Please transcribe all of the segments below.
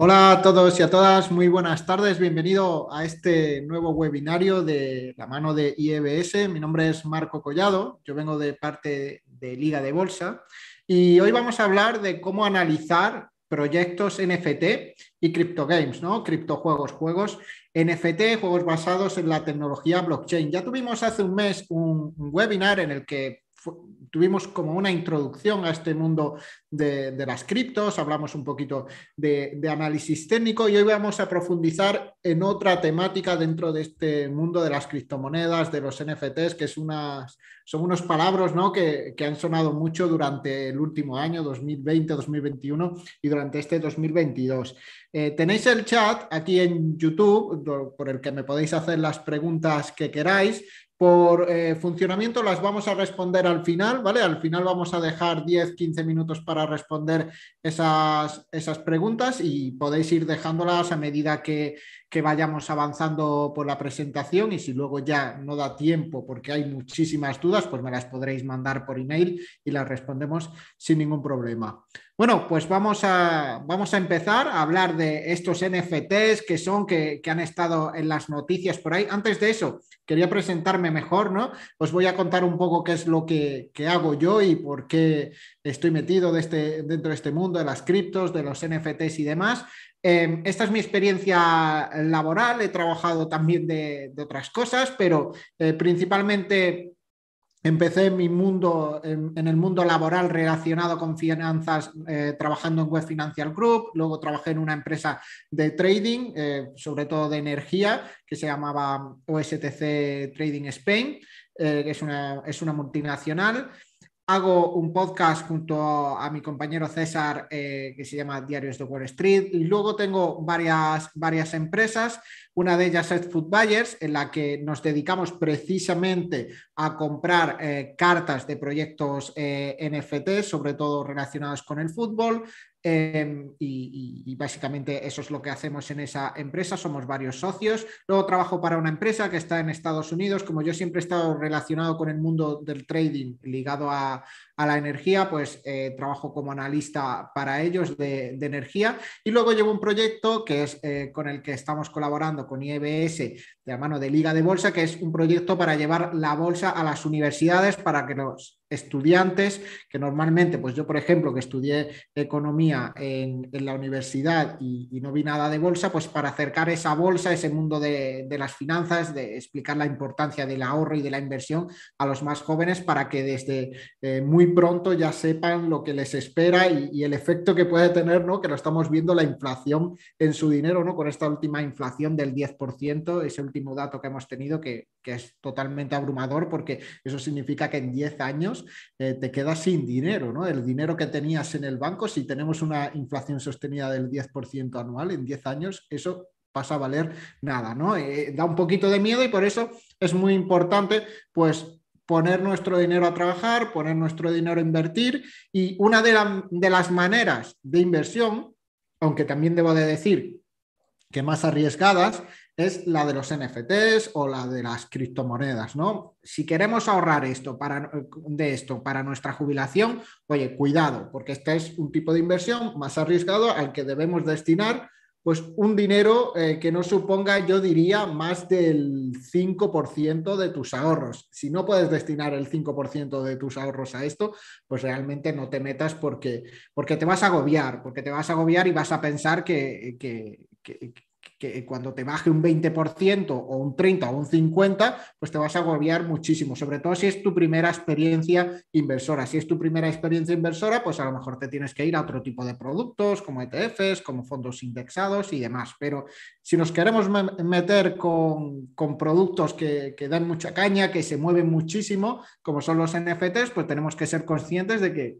Hola a todos y a todas, muy buenas tardes, bienvenido a este nuevo webinario de la mano de IEBS. Mi nombre es Marco Collado, yo vengo de parte de Liga de Bolsa y hoy vamos a hablar de cómo analizar proyectos NFT y crypto games, ¿no? Criptojuegos, juegos NFT, juegos basados en la tecnología blockchain. Ya tuvimos hace un mes un webinar en el que tuvimos como una introducción a este mundo de, las criptos, hablamos un poquito de, análisis técnico y hoy vamos a profundizar en otra temática dentro de este mundo de las criptomonedas, de los NFTs, que es unas, son unos palabras que, han sonado mucho durante el último año, 2020, 2021 y durante este 2022. Eh, tenéis el chat aquí en YouTube por el que me podéis hacer las preguntas que queráis por eh, funcionamiento las vamos a responder al final, ¿vale? Al final vamos a dejar 10, 15 minutos para responder esas, esas preguntas y podéis ir dejándolas a medida que, que, vayamos avanzando por la presentación y si luego ya no da tiempo porque hay muchísimas dudas, pues me las podréis mandar por email y las respondemos sin ningún problema. Bueno, pues vamos a, vamos a empezar a hablar de estos NFTs que son, que, que, han estado en las noticias por ahí. Antes de eso, quería presentarme mejor, ¿no? Os voy a contar un poco qué es lo que, que hago yo y por qué estoy metido de este, dentro de este mundo de las criptos, de los NFTs y demás. Em, esta es mi experiencia laboral, he trabajado también de, otras cosas, pero eh, principalmente Empecé mi mundo, en, el mundo laboral relacionado con finanzas, eh, trabajando en Web Financial Group, luego trabajé en una empresa de trading, eh, sobre todo de energía, que se llamaba OSTC Trading Spain, eh, que es una, es una multinacional. Hago un podcast junto a mi compañero César eh, que se llama Diarios de Wall Street y luego tengo varias, varias empresas. Una de ellas es Food Buyers, en la que nos dedicamos precisamente a comprar eh, cartas de proyectos eh, NFT, sobre todo relacionados con el fútbol. Em, y, básicamente eso es lo que hacemos en esa empresa. Somos varios socios. Luego trabajo para una empresa que está en Estados Unidos. Como yo siempre he estado relacionado con el mundo del trading, ligado a, a la energía, pues eh, trabajo como analista para ellos de, energía y luego llevo un proyecto que es eh, con el que estamos colaborando con IBS de la mano de Liga de Bolsa, que es un proyecto para llevar la bolsa a las universidades para que los estudiantes que normalmente, pues yo por ejemplo que estudié economía en, la universidad y, no vi nada de bolsa, pues para acercar esa bolsa, ese mundo de, las finanzas, de explicar la importancia del ahorro y de la inversión a los más jóvenes para que desde eh, muy pronto ya sepan lo que les espera y, el efecto que puede tener, ¿no? que lo estamos viendo, la inflación en su dinero, ¿no? con esta última inflación del 10%, ese último dato que hemos tenido, que, es totalmente abrumador, porque eso significa que en 10 años eh, te quedas sin dinero, ¿no? el dinero que tenías en el banco, si tenemos una inflación sostenida del 10% anual en 10 años, eso pasa a valer nada, ¿no? Eh, da un poquito de miedo y por eso es muy importante, pues poner nuestro dinero a trabajar, poner nuestro dinero a invertir y una de, las maneras de inversión, aunque también debo de decir que más arriesgadas, es la de los NFTs o la de las criptomonedas, ¿no? Si queremos ahorrar esto para, de esto para nuestra jubilación, oye, cuidado, porque este es un tipo de inversión más arriesgado al que debemos destinar pues un dinero eh, que no suponga, yo diría, más del 5% de tus ahorros. Si no puedes destinar el 5% de tus ahorros a esto, pues realmente no te metas porque, porque te vas a agobiar, porque te vas a agobiar y vas a pensar que, que cuando te baje un 20% o un 30 o un 50, pues te vas a agobiar muchísimo, sobre todo si es tu primera experiencia inversora. Si es tu primera experiencia inversora, pues a lo mejor te tienes que ir a otro tipo de productos como ETFs, como fondos indexados y demás. Pero si nos queremos meter con, productos que, que dan mucha caña, que se mueven muchísimo, como son los NFTs, pues tenemos que ser conscientes de que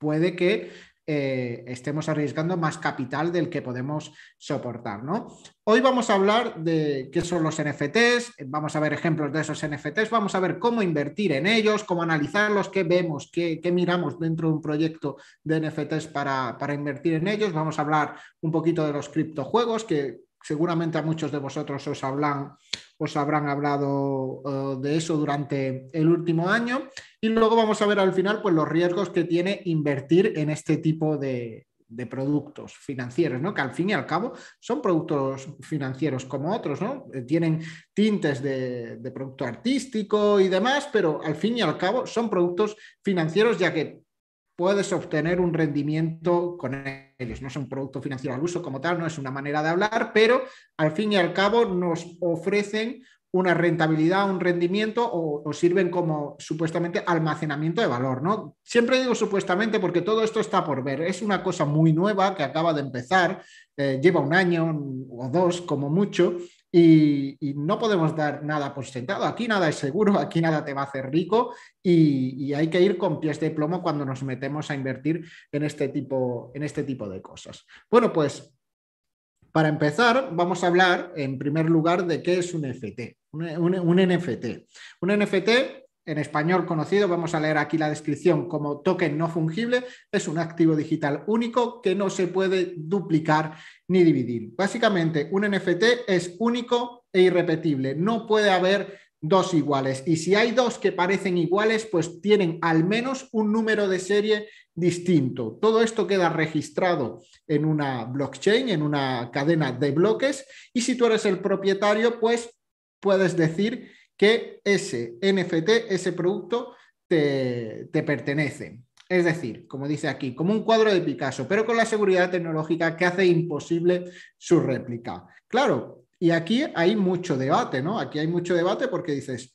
puede que eh, estemos arriesgando más capital del que podemos soportar. ¿no? Hoy vamos a hablar de qué son los NFTs, vamos a ver ejemplos de esos NFTs, vamos a ver cómo invertir en ellos, cómo analizarlos, qué vemos, qué, miramos dentro de un proyecto de NFTs para, para, invertir en ellos. Vamos a hablar un poquito de los criptojuegos, que seguramente a muchos de vosotros os, hablan, os habrán hablado eh, de eso durante el último año. Y luego vamos a ver al final pues, los riesgos que tiene invertir en este tipo de, productos financieros, ¿no? que al fin y al cabo son productos financieros como otros, ¿no? Eh, tienen tintes de, producto artístico y demás, pero al fin y al cabo son productos financieros ya que puedes obtener un rendimiento con ellos. No es un producto financiero al uso como tal, no es una manera de hablar, pero al fin y al cabo nos ofrecen una rentabilidad, un rendimiento o, sirven como supuestamente almacenamiento de valor, ¿no? Siempre digo supuestamente porque todo esto está por ver. Es una cosa muy nueva que acaba de empezar, eh, lleva un año o dos como mucho, y, no podemos dar nada por sentado. Aquí nada es seguro, aquí nada te va a hacer rico y, hay que ir con pies de plomo cuando nos metemos a invertir en este tipo, en este tipo de cosas. Bueno, pues para empezar, vamos a hablar en primer lugar de qué es un FT, un, un, un NFT. Un NFT en español conocido, vamos a leer aquí la descripción como token no fungible, es un activo digital único que no se puede duplicar ni dividir. Básicamente, un NFT es único e irrepetible, no puede haber dos iguales y si hay dos que parecen iguales, pues tienen al menos un número de serie distinto. Todo esto queda registrado en una blockchain, en una cadena de bloques y si tú eres el propietario, pues puedes decir que ese NFT, ese producto, te, pertenece. Es decir, como dice aquí, como un cuadro de Picasso, pero con la seguridad tecnológica que hace imposible su réplica. Claro, y aquí hay mucho debate, ¿no? Aquí hay mucho debate porque dices,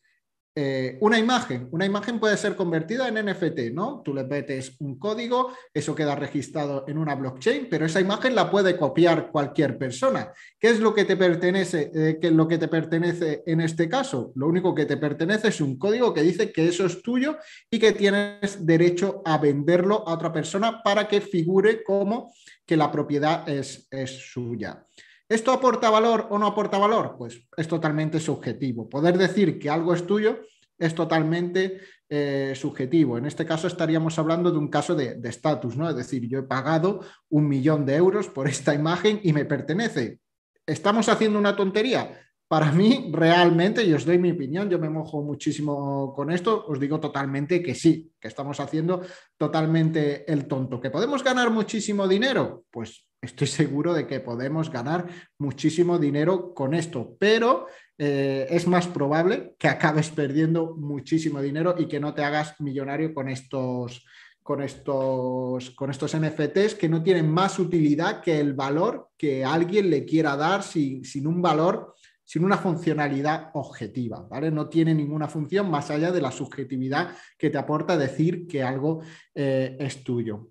eh, una imagen. Una imagen puede ser convertida en NFT, ¿no? Tú le metes un código, eso queda registrado en una blockchain, pero esa imagen la puede copiar cualquier persona. ¿Qué es lo que te pertenece? Eh, lo que te pertenece en este caso? Lo único que te pertenece es un código que dice que eso es tuyo y que tienes derecho a venderlo a otra persona para que figure como que la propiedad es, es suya. ¿Esto aporta valor o no aporta valor? Pues es totalmente subjetivo. Poder decir que algo es tuyo es totalmente eh, subjetivo. En este caso estaríamos hablando de un caso de estatus, ¿no? Es decir, yo he pagado un millón de euros por esta imagen y me pertenece. ¿Estamos haciendo una tontería? Para mí, realmente, y os doy mi opinión, yo me mojo muchísimo con esto, os digo totalmente que sí, que estamos haciendo totalmente el tonto. ¿Que podemos ganar muchísimo dinero? Pues estoy seguro de que podemos ganar muchísimo dinero con esto, pero eh, es más probable que acabes perdiendo muchísimo dinero y que no te hagas millonario con estos, con estos, con estos NFTs que no tienen más utilidad que el valor que alguien le quiera dar sin, sin un valor sin una funcionalidad objetiva, ¿vale? No tiene ninguna función más allá de la subjetividad que te aporta decir que algo eh, es tuyo.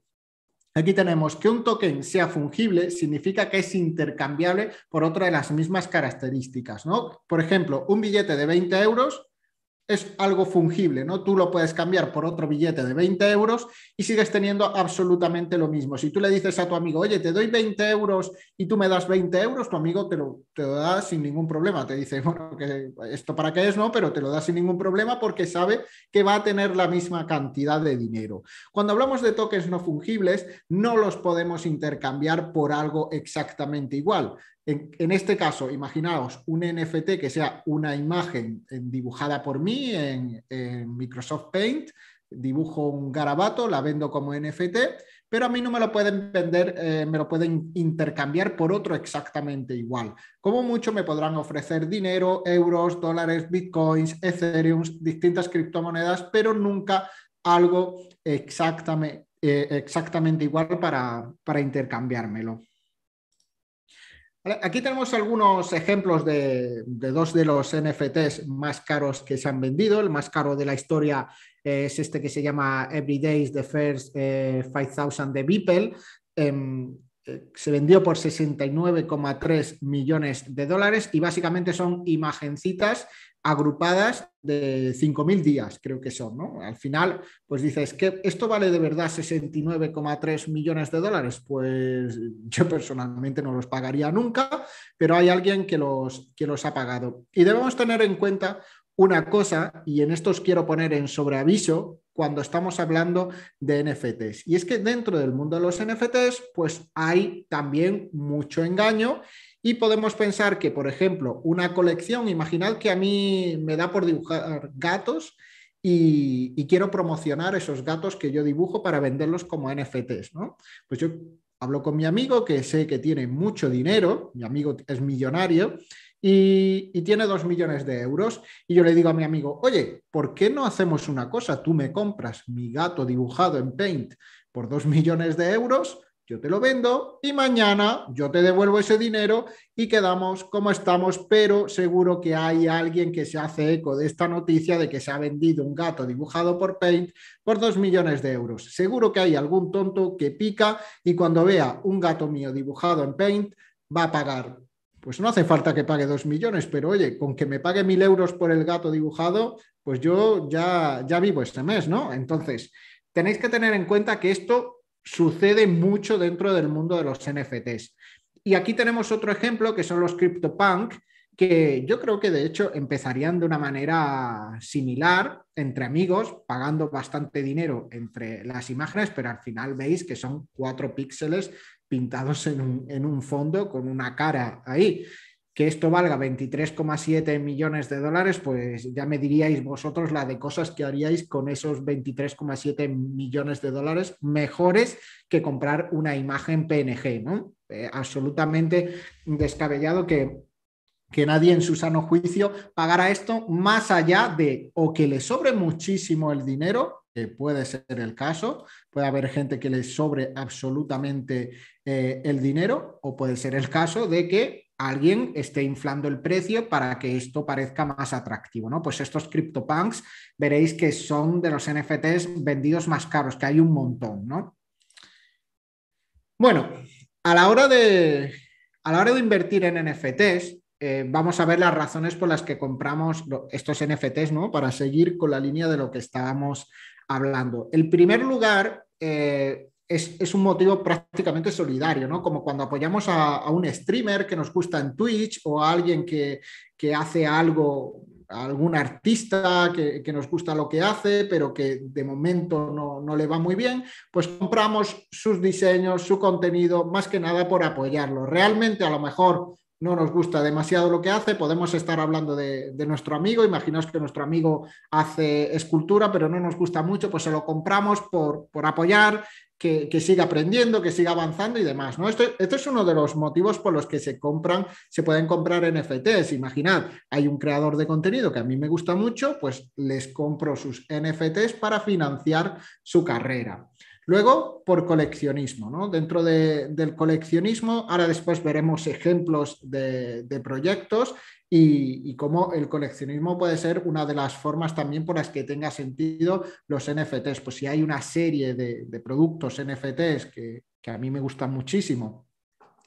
Aquí tenemos que un token sea fungible significa que es intercambiable por otra de las mismas características, ¿no? Por ejemplo, un billete de 20 euros es algo fungible, ¿no? Tú lo puedes cambiar por otro billete de 20 euros y sigues teniendo absolutamente lo mismo. Si tú le dices a tu amigo, oye, te doy 20 euros y tú me das 20 euros, tu amigo te lo, te da sin ningún problema. Te dice, bueno, que esto para qué es, ¿no? Pero te lo da sin ningún problema porque sabe que va a tener la misma cantidad de dinero. Cuando hablamos de tokens no fungibles, no los podemos intercambiar por algo exactamente igual. En, este caso, imaginaos un NFT que sea una imagen eh, dibujada por mí en, Microsoft Paint, dibujo un garabato, la vendo como NFT, pero a mí no me lo pueden vender, eh, me lo pueden intercambiar por otro exactamente igual. Como mucho me podrán ofrecer dinero, euros, dólares, bitcoins, ethereum, distintas criptomonedas, pero nunca algo eh, exactamente, igual para intercambiármelo. Aquí tenemos algunos ejemplos de, dos de los NFTs más caros que se han vendido. El más caro de la historia es este que se llama Every Day the First 5000 eh, de Beeple. Em, eh, se vendió por 69,3 millones de dólares y básicamente son imagencitas agrupadas de 5.000 días, creo que son, ¿no? Al final, pues dices, que ¿esto vale de verdad 69,3 millones de dólares? Pues yo personalmente no los pagaría nunca, pero hay alguien que los, que los ha pagado. Y debemos tener en cuenta una cosa, y en esto os quiero poner en sobreaviso cuando estamos hablando de NFTs. Y es que dentro del mundo de los NFTs, pues hay también mucho engaño y podemos pensar que, por ejemplo, una colección, imaginad que a mí me da por dibujar gatos y, quiero promocionar esos gatos que yo dibujo para venderlos como NFTs, Pues yo hablo con mi amigo que sé que tiene mucho dinero, mi amigo es millonario y, y tiene dos millones de euros y yo le digo a mi amigo, oye, ¿por qué no hacemos una cosa? Tú me compras mi gato dibujado en Paint por dos millones de euros yo te lo vendo y mañana yo te devuelvo ese dinero y quedamos como estamos, pero seguro que hay alguien que se hace eco de esta noticia de que se ha vendido un gato dibujado por Paint por dos millones de euros. Seguro que hay algún tonto que pica y cuando vea un gato mío dibujado en Paint va a pagar. Pues no hace falta que pague dos millones, pero oye, con que me pague mil euros por el gato dibujado, pues yo ya, ya vivo este mes, ¿no? Entonces, tenéis que tener en cuenta que esto sucede mucho dentro del mundo de los NFTs. Y aquí tenemos otro ejemplo que son los CryptoPunk, que yo creo que de hecho empezarían de una manera similar entre amigos, pagando bastante dinero entre las imágenes, pero al final veis que son cuatro píxeles pintados en un, en un fondo con una cara ahí que esto valga 23,7 millones de dólares, pues ya me diríais vosotros la de cosas que haríais con esos 23,7 millones de dólares mejores que comprar una imagen PNG, ¿no? Eh, absolutamente descabellado que, que nadie en su sano juicio pagara esto más allá de o que le sobre muchísimo el dinero puede ser el caso, puede haber gente que le sobre absolutamente eh, el dinero o puede ser el caso de que alguien esté inflando el precio para que esto parezca más atractivo, ¿no? Pues estos CryptoPunks veréis que son de los NFTs vendidos más caros, que hay un montón, ¿no? Bueno, a la hora de, a la hora de invertir en NFTs, eh, vamos a ver las razones por las que compramos estos NFTs, ¿no? Para seguir con la línea de lo que estábamos hablando. El primer lugar eh, es, un motivo prácticamente solidario, ¿no? Como cuando apoyamos a, un streamer que nos gusta en Twitch o a alguien que, que hace algo algún artista que, que, nos gusta lo que hace, pero que de momento no, no, le va muy bien, pues compramos sus diseños, su contenido, más que nada por apoyarlo. Realmente a lo mejor no nos gusta demasiado lo que hace, podemos estar hablando de, nuestro amigo, imaginaos que nuestro amigo hace escultura, pero no nos gusta mucho, pues se lo compramos por, apoyar, que, siga aprendiendo, que siga avanzando y demás. ¿no? Esto, esto, es uno de los motivos por los que se compran, se pueden comprar NFTs. Imaginad, hay un creador de contenido que a mí me gusta mucho, pues les compro sus NFTs para financiar su carrera. Luego, por coleccionismo, ¿no? Dentro del coleccionismo, ahora después veremos ejemplos de, proyectos y, cómo el coleccionismo puede ser una de las formas también por las que tenga sentido los NFTs. Pues si hay una serie de, productos NFTs que, que a mí me gustan muchísimo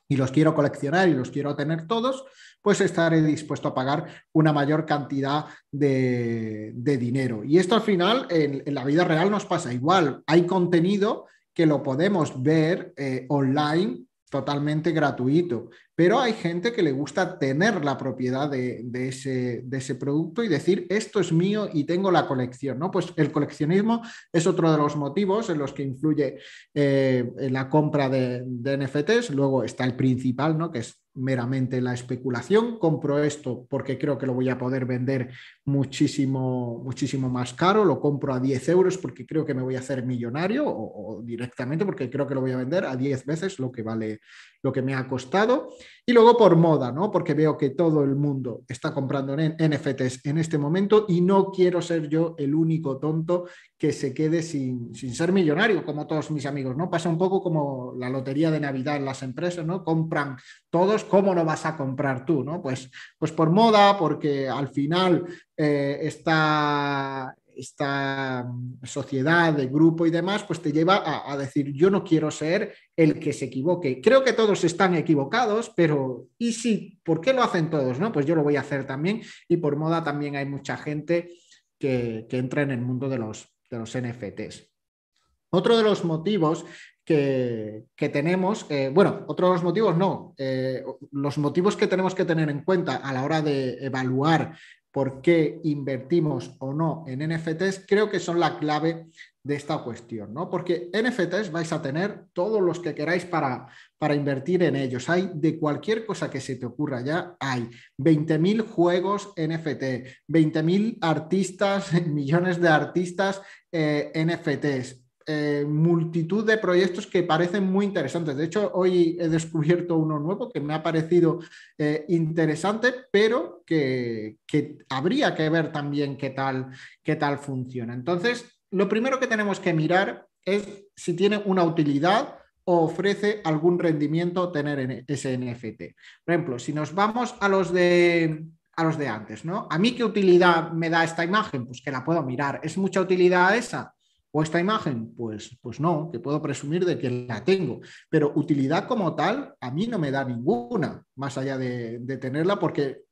y los quiero coleccionar y los quiero tener todos, pues estaré dispuesto a pagar una mayor cantidad de, dinero. Y esto al final en, la vida real nos pasa igual. Hay contenido que lo podemos ver eh, online totalmente gratuito. Pero hay gente que le gusta tener la propiedad de, ese, producto y decir, esto es mío y tengo la colección. ¿no? Pues el coleccionismo es otro de los motivos en los que influye eh, la compra de, de, NFTs. Luego está el principal, ¿no? que es meramente la especulación, compro esto porque creo que lo voy a poder vender muchísimo, muchísimo más caro, lo compro a 10 euros porque creo que me voy a hacer millonario o, directamente porque creo que lo voy a vender a 10 veces lo que vale lo que me ha costado. Y luego por moda, ¿no? Porque veo que todo el mundo está comprando en NFTs en este momento y no quiero ser yo el único tonto que se quede sin, ser millonario, como todos mis amigos, ¿no? Pasa un poco como la lotería de Navidad en las empresas, ¿no? Compran todos, ¿cómo no vas a comprar tú, no? Pues, pues por moda, porque al final eh, está esta sociedad de grupo y demás, pues te lleva a, decir, yo no quiero ser el que se equivoque. Creo que todos están equivocados, pero ¿y si? ¿Por qué lo hacen todos? No? Pues yo lo voy a hacer también y por moda también hay mucha gente que entra en el mundo de los de los NFTs. Otro de los motivos que, tenemos, eh, bueno, otro de los motivos no, eh, los motivos que tenemos que tener en cuenta a la hora de evaluar por qué invertimos o no en NFTs, creo que son la clave de esta cuestión, ¿no? Porque NFTs vais a tener todos los que queráis para, para invertir en ellos. Hay de cualquier cosa que se te ocurra ya, hay 20.000 juegos NFT, 20.000 artistas, millones de artistas eh, NFTs, eh, multitud de proyectos que parecen muy interesantes. De hecho, hoy he descubierto uno nuevo que me ha parecido eh, interesante, pero que, habría que ver también qué tal, qué tal funciona. Entonces, lo primero que tenemos que mirar es si tiene una utilidad o ofrece algún rendimiento tener ese NFT. Por ejemplo, si nos vamos a los de a los de antes, ¿no? ¿A mí qué utilidad me da esta imagen? Pues que la puedo mirar. ¿Es mucha utilidad esa? ¿O esta imagen? Pues, pues no, que puedo presumir de que la tengo. Pero utilidad como tal, a mí no me da ninguna, más allá de, tenerla, porque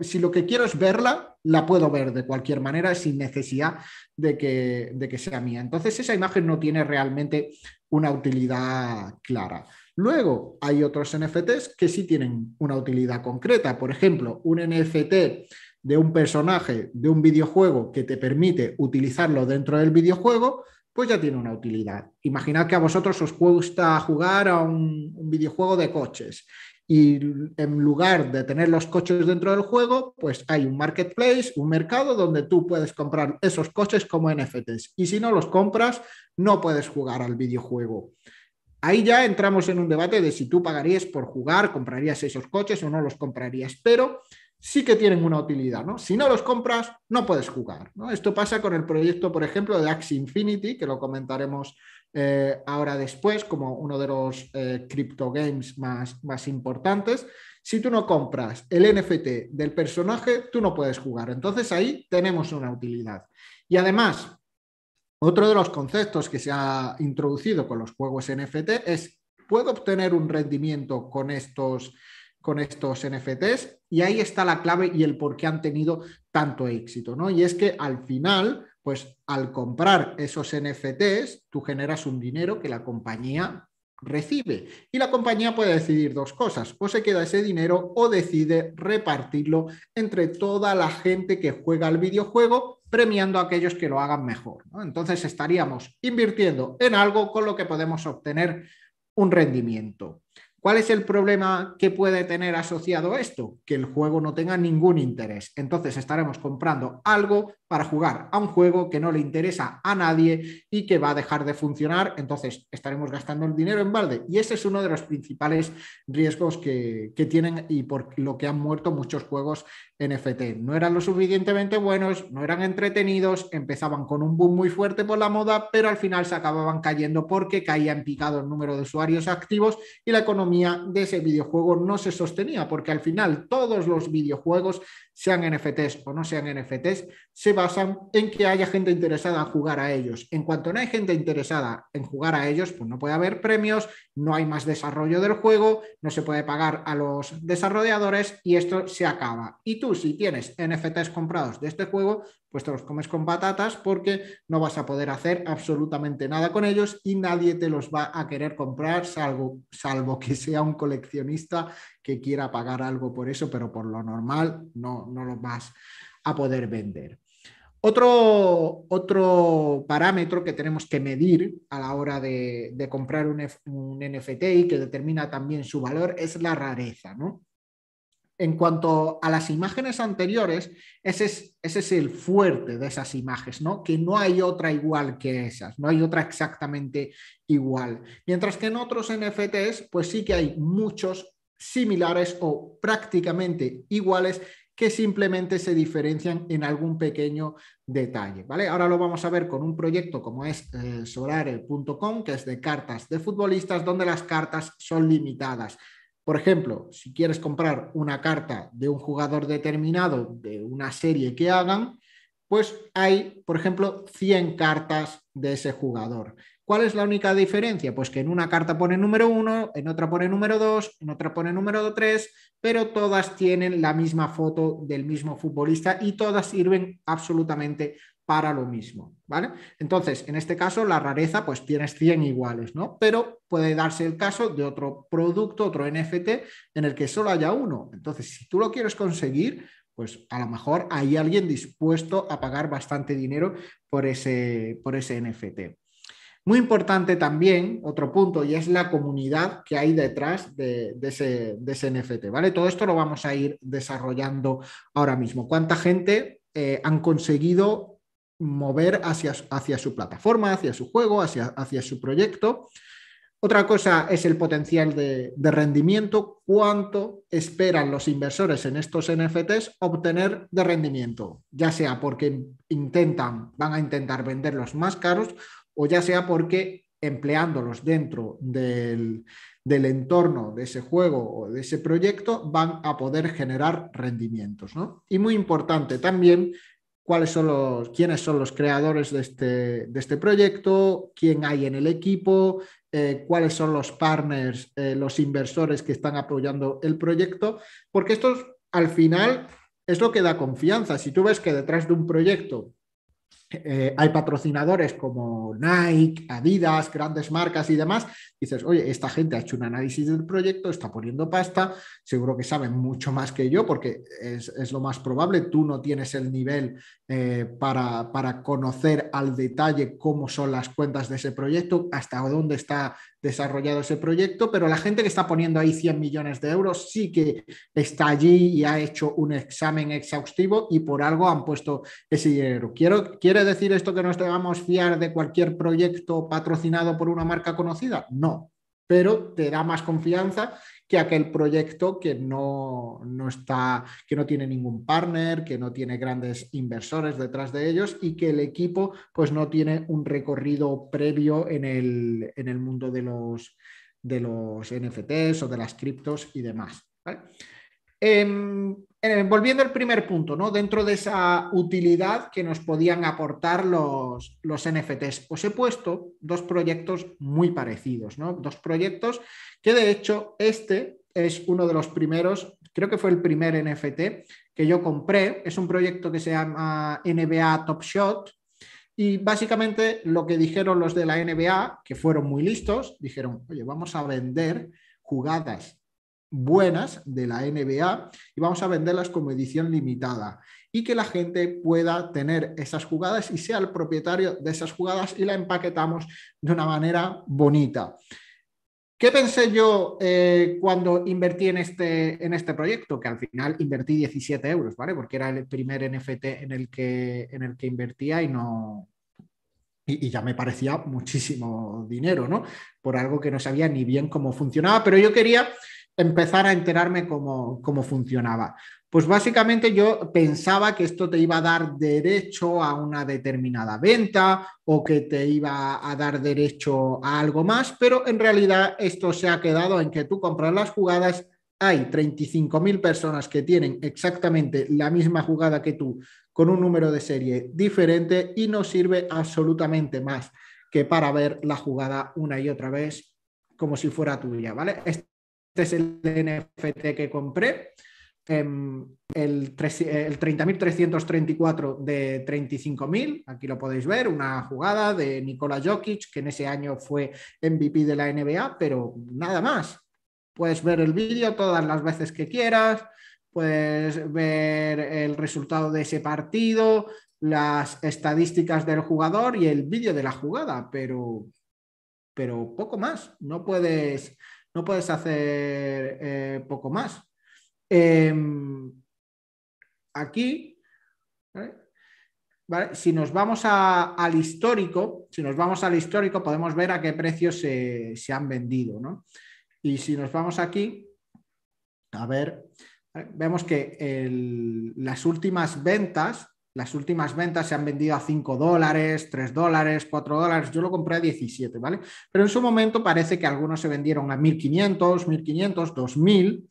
si lo que quiero es verla, la puedo ver de cualquier manera sin necesidad de que, de que sea mía. Entonces esa imagen no tiene realmente una utilidad clara. Luego hay otros NFTs que sí tienen una utilidad concreta. Por ejemplo, un NFT de un personaje de un videojuego que te permite utilizarlo dentro del videojuego, pues ya tiene una utilidad. Imaginad que a vosotros os gusta jugar a un, un videojuego de coches y en lugar de tener los coches dentro del juego, pues hay un marketplace, un mercado donde tú puedes comprar esos coches como NFTs. Y si no los compras, no puedes jugar al videojuego. Ahí ya entramos en un debate de si tú pagarías por jugar, comprarías esos coches o no los comprarías, pero sí que tienen una utilidad, ¿no? Si no los compras, no puedes jugar, Esto pasa con el proyecto, por ejemplo, de Axie Infinity, que lo comentaremos eh, ahora después como uno de los eh, games más, más importantes. Si tú no compras el NFT del personaje, tú no puedes jugar. Entonces ahí tenemos una utilidad. Y además, otro de los conceptos que se ha introducido con los juegos NFT es, ¿puedo obtener un rendimiento con estos, con estos NFTs? Y ahí está la clave y el por qué han tenido tanto éxito, ¿no? Y es que al final, pues al comprar esos NFTs, tú generas un dinero que la compañía recibe. Y la compañía puede decidir dos cosas, o se queda ese dinero o decide repartirlo entre toda la gente que juega al videojuego, premiando a aquellos que lo hagan mejor. ¿no? Entonces estaríamos invirtiendo en algo con lo que podemos obtener un rendimiento. ¿Cuál es el problema que puede tener asociado esto? Que el juego no tenga ningún interés. Entonces estaremos comprando algo para jugar a un juego que no le interesa a nadie y que va a dejar de funcionar. Entonces estaremos gastando el dinero en balde. Y ese es uno de los principales riesgos que, tienen y por lo que han muerto muchos juegos NFT. No eran lo suficientemente buenos, no eran entretenidos, empezaban con un boom muy fuerte por la moda, pero al final se acababan cayendo porque caía en picado el número de usuarios activos y la economía de ese videojuego no se sostenía, porque al final todos los videojuegos sean NFTs o no sean NFTs, se basan en que haya gente interesada en jugar a ellos. En cuanto no hay gente interesada en jugar a ellos, pues no puede haber premios, no hay más desarrollo del juego, no se puede pagar a los desarrolladores y esto se acaba. Y tú, si tienes NFTs comprados de este juego, pues te los comes con patatas porque no vas a poder hacer absolutamente nada con ellos y nadie te los va a querer comprar, salvo, salvo que sea un coleccionista que quiera pagar algo por eso, pero por lo normal no, no los vas a poder vender. Otro, otro, parámetro que tenemos que medir a la hora de, comprar un, un, NFT y que determina también su valor es la rareza. ¿no? en cuanto a las imágenes anteriores, ese es, el fuerte de esas imágenes, ¿no? Que no hay otra igual que esas, no hay otra exactamente igual. Mientras que en otros NFTs, pues sí que hay muchos similares o prácticamente iguales que simplemente se diferencian en algún pequeño detalle, ¿vale? Ahora lo vamos a ver con un proyecto como es eh, Sorare.com, que es de cartas de futbolistas, donde las cartas son limitadas por ejemplo, si quieres comprar una carta de un jugador determinado, de una serie que hagan, pues hay, por ejemplo, 100 cartas de ese jugador. ¿Cuál es la única diferencia? Pues que en una carta pone número 1, en otra pone número 2, en otra pone número 3, pero todas tienen la misma foto del mismo futbolista y todas sirven absolutamente para lo mismo, ¿vale? Entonces, en este caso, la rareza, pues tienes 100 iguales, ¿no? Pero puede darse el caso de otro producto, otro NFT, en el que solo haya uno. Entonces, si tú lo quieres conseguir, pues a lo mejor hay alguien dispuesto a pagar bastante dinero por ese, por ese NFT. Muy importante también, otro punto, y es la comunidad que hay detrás de, ese, de NFT, ¿vale? Todo esto lo vamos a ir desarrollando ahora mismo. ¿Cuánta gente eh, han conseguido mover hacia, hacia su plataforma, hacia su juego, hacia, hacia su proyecto. Otra cosa es el potencial de, rendimiento, cuánto esperan los inversores en estos NFTs obtener de rendimiento, ya sea porque intentan, van a intentar venderlos más caros o ya sea porque empleándolos dentro del, entorno de ese juego o de ese proyecto van a poder generar rendimientos. Y muy importante también cuáles son los, quiénes son los creadores de este, de este proyecto, quién hay en el equipo, eh, cuáles son los partners, eh, los inversores que están apoyando el proyecto, porque esto al final es lo que da confianza. Si tú ves que detrás de un proyecto eh, hay patrocinadores como Nike, Adidas, grandes marcas y demás, dices, oye, esta gente ha hecho un análisis del proyecto, está poniendo pasta, seguro que saben mucho más que yo porque es, lo más probable, tú no tienes el nivel eh, para, conocer al detalle cómo son las cuentas de ese proyecto, hasta dónde está desarrollado ese proyecto, pero la gente que está poniendo ahí 100 millones de euros sí que está allí y ha hecho un examen exhaustivo y por algo han puesto ese dinero. Quiero, quiero decir esto que nos debamos fiar de cualquier proyecto patrocinado por una marca conocida? No, pero te da más confianza que aquel proyecto que no, no, está, que no tiene ningún partner, que no tiene grandes inversores detrás de ellos y que el equipo pues, no tiene un recorrido previo en el, en el mundo de los, de los NFTs o de las criptos y demás. Em, eh, volviendo al primer punto, ¿no? Dentro de esa utilidad que nos podían aportar los, los NFTs, os pues he puesto dos proyectos muy parecidos, ¿no? Dos proyectos que de hecho este es uno de los primeros, creo que fue el primer NFT que yo compré, es un proyecto que se llama NBA Top Shot, y básicamente lo que dijeron los de la NBA, que fueron muy listos, dijeron, oye, vamos a vender jugadas buenas de la NBA y vamos a venderlas como edición limitada y que la gente pueda tener esas jugadas y sea el propietario de esas jugadas y la empaquetamos de una manera bonita. ¿Qué pensé yo eh, cuando invertí en este, en este proyecto? Que al final invertí 17 euros, ¿vale? Porque era el primer NFT en el que, en el que invertía y no... y ya me parecía muchísimo dinero, ¿no? Por algo que no sabía ni bien cómo funcionaba, pero yo quería empezar a enterarme cómo, cómo funcionaba. Pues básicamente yo pensaba que esto te iba a dar derecho a una determinada venta o que te iba a dar derecho a algo más, pero en realidad esto se ha quedado en que tú compras las jugadas, hay 35.000 personas que tienen exactamente la misma jugada que tú con un número de serie diferente y no sirve absolutamente más que para ver la jugada una y otra vez como si fuera tuya, ¿vale? Este es el NFT que compré. Em, el, el 30.334 de 35.000, aquí lo podéis ver, una jugada de Nikola Jokic, que en ese año fue MVP de la NBA, pero nada más. Puedes ver el vídeo todas las veces que quieras, puedes ver el resultado de ese partido, las estadísticas del jugador y el vídeo de la jugada, pero, pero poco más. No puedes no puedes hacer eh, poco más. Em, aquí, si nos vamos al histórico, si nos vamos al histórico, podemos ver a qué precios se, han vendido. Y si nos vamos aquí, a ver, vemos que las últimas ventas las últimas ventas se han vendido a 5 dólares, 3 dólares, 4 dólares. Yo lo compré a 17, ¿vale? Pero en su momento parece que algunos se vendieron a 1500, 1500, 2000.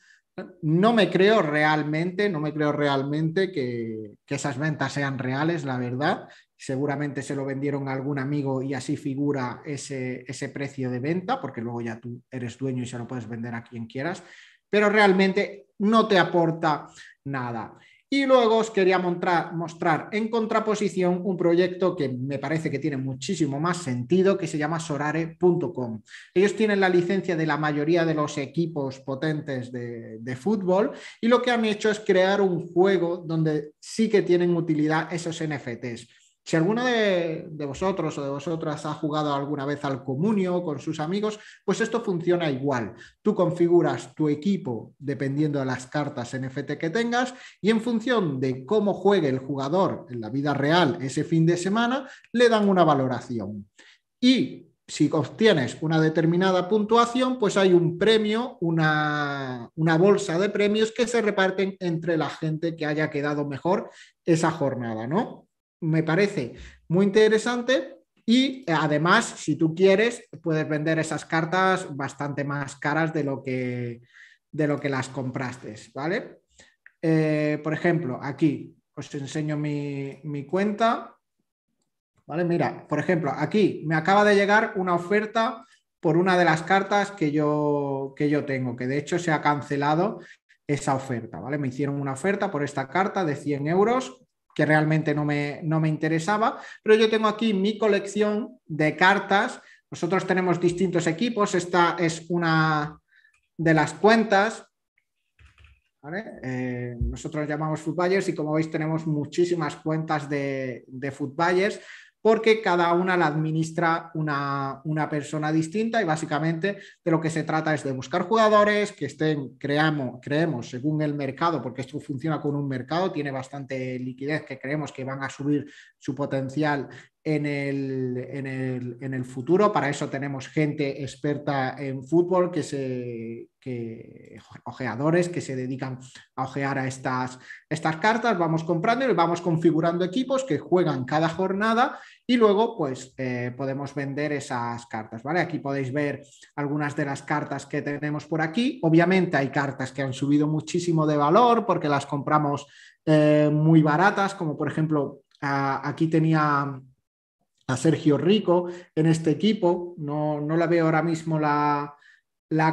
No me creo realmente, no me creo realmente que, que, esas ventas sean reales, la verdad. Seguramente se lo vendieron a algún amigo y así figura ese, ese precio de venta, porque luego ya tú eres dueño y se lo puedes vender a quien quieras, pero realmente no te aporta nada. Y luego os quería mostrar en contraposición un proyecto que me parece que tiene muchísimo más sentido, que se llama sorare.com. Ellos tienen la licencia de la mayoría de los equipos potentes de, de, fútbol y lo que han hecho es crear un juego donde sí que tienen utilidad esos NFTs. Si alguno de, vosotros o de vosotras ha jugado alguna vez al comunio con sus amigos, pues esto funciona igual. Tú configuras tu equipo dependiendo de las cartas NFT que tengas y en función de cómo juegue el jugador en la vida real ese fin de semana, le dan una valoración. Y si obtienes una determinada puntuación, pues hay un premio, una, bolsa de premios que se reparten entre la gente que haya quedado mejor esa jornada, ¿no? me parece muy interesante y eh, además, si tú quieres, puedes vender esas cartas bastante más caras de lo que, de lo que las compraste, ¿vale? Eh, por ejemplo, aquí os enseño mi, cuenta. ¿Vale? Mira, por ejemplo, aquí me acaba de llegar una oferta por una de las cartas que yo, que yo tengo, que de hecho se ha cancelado esa oferta, ¿vale? Me hicieron una oferta por esta carta de 100 euros que realmente no me, interesaba, pero yo tengo aquí mi colección de cartas. Nosotros tenemos distintos equipos, esta es una de las cuentas. Eh, nosotros llamamos Footballers y como veis tenemos muchísimas cuentas de, de Footballers porque cada una la administra una, persona distinta y básicamente de lo que se trata es de buscar jugadores que estén, creamos, creemos, según el mercado, porque esto funciona con un mercado, tiene bastante liquidez que creemos que van a subir su potencial en el, en, el, futuro. Para eso tenemos gente experta en fútbol, que se, ojeadores que se dedican a ojear a estas, estas cartas. Vamos comprando y vamos configurando equipos que juegan cada jornada y luego pues eh, podemos vender esas cartas. ¿vale? Aquí podéis ver algunas de las cartas que tenemos por aquí. Obviamente hay cartas que han subido muchísimo de valor porque las compramos eh, muy baratas, como por ejemplo Ah, aquí tenía a Sergio Rico en este equipo, no, no la veo ahora mismo la,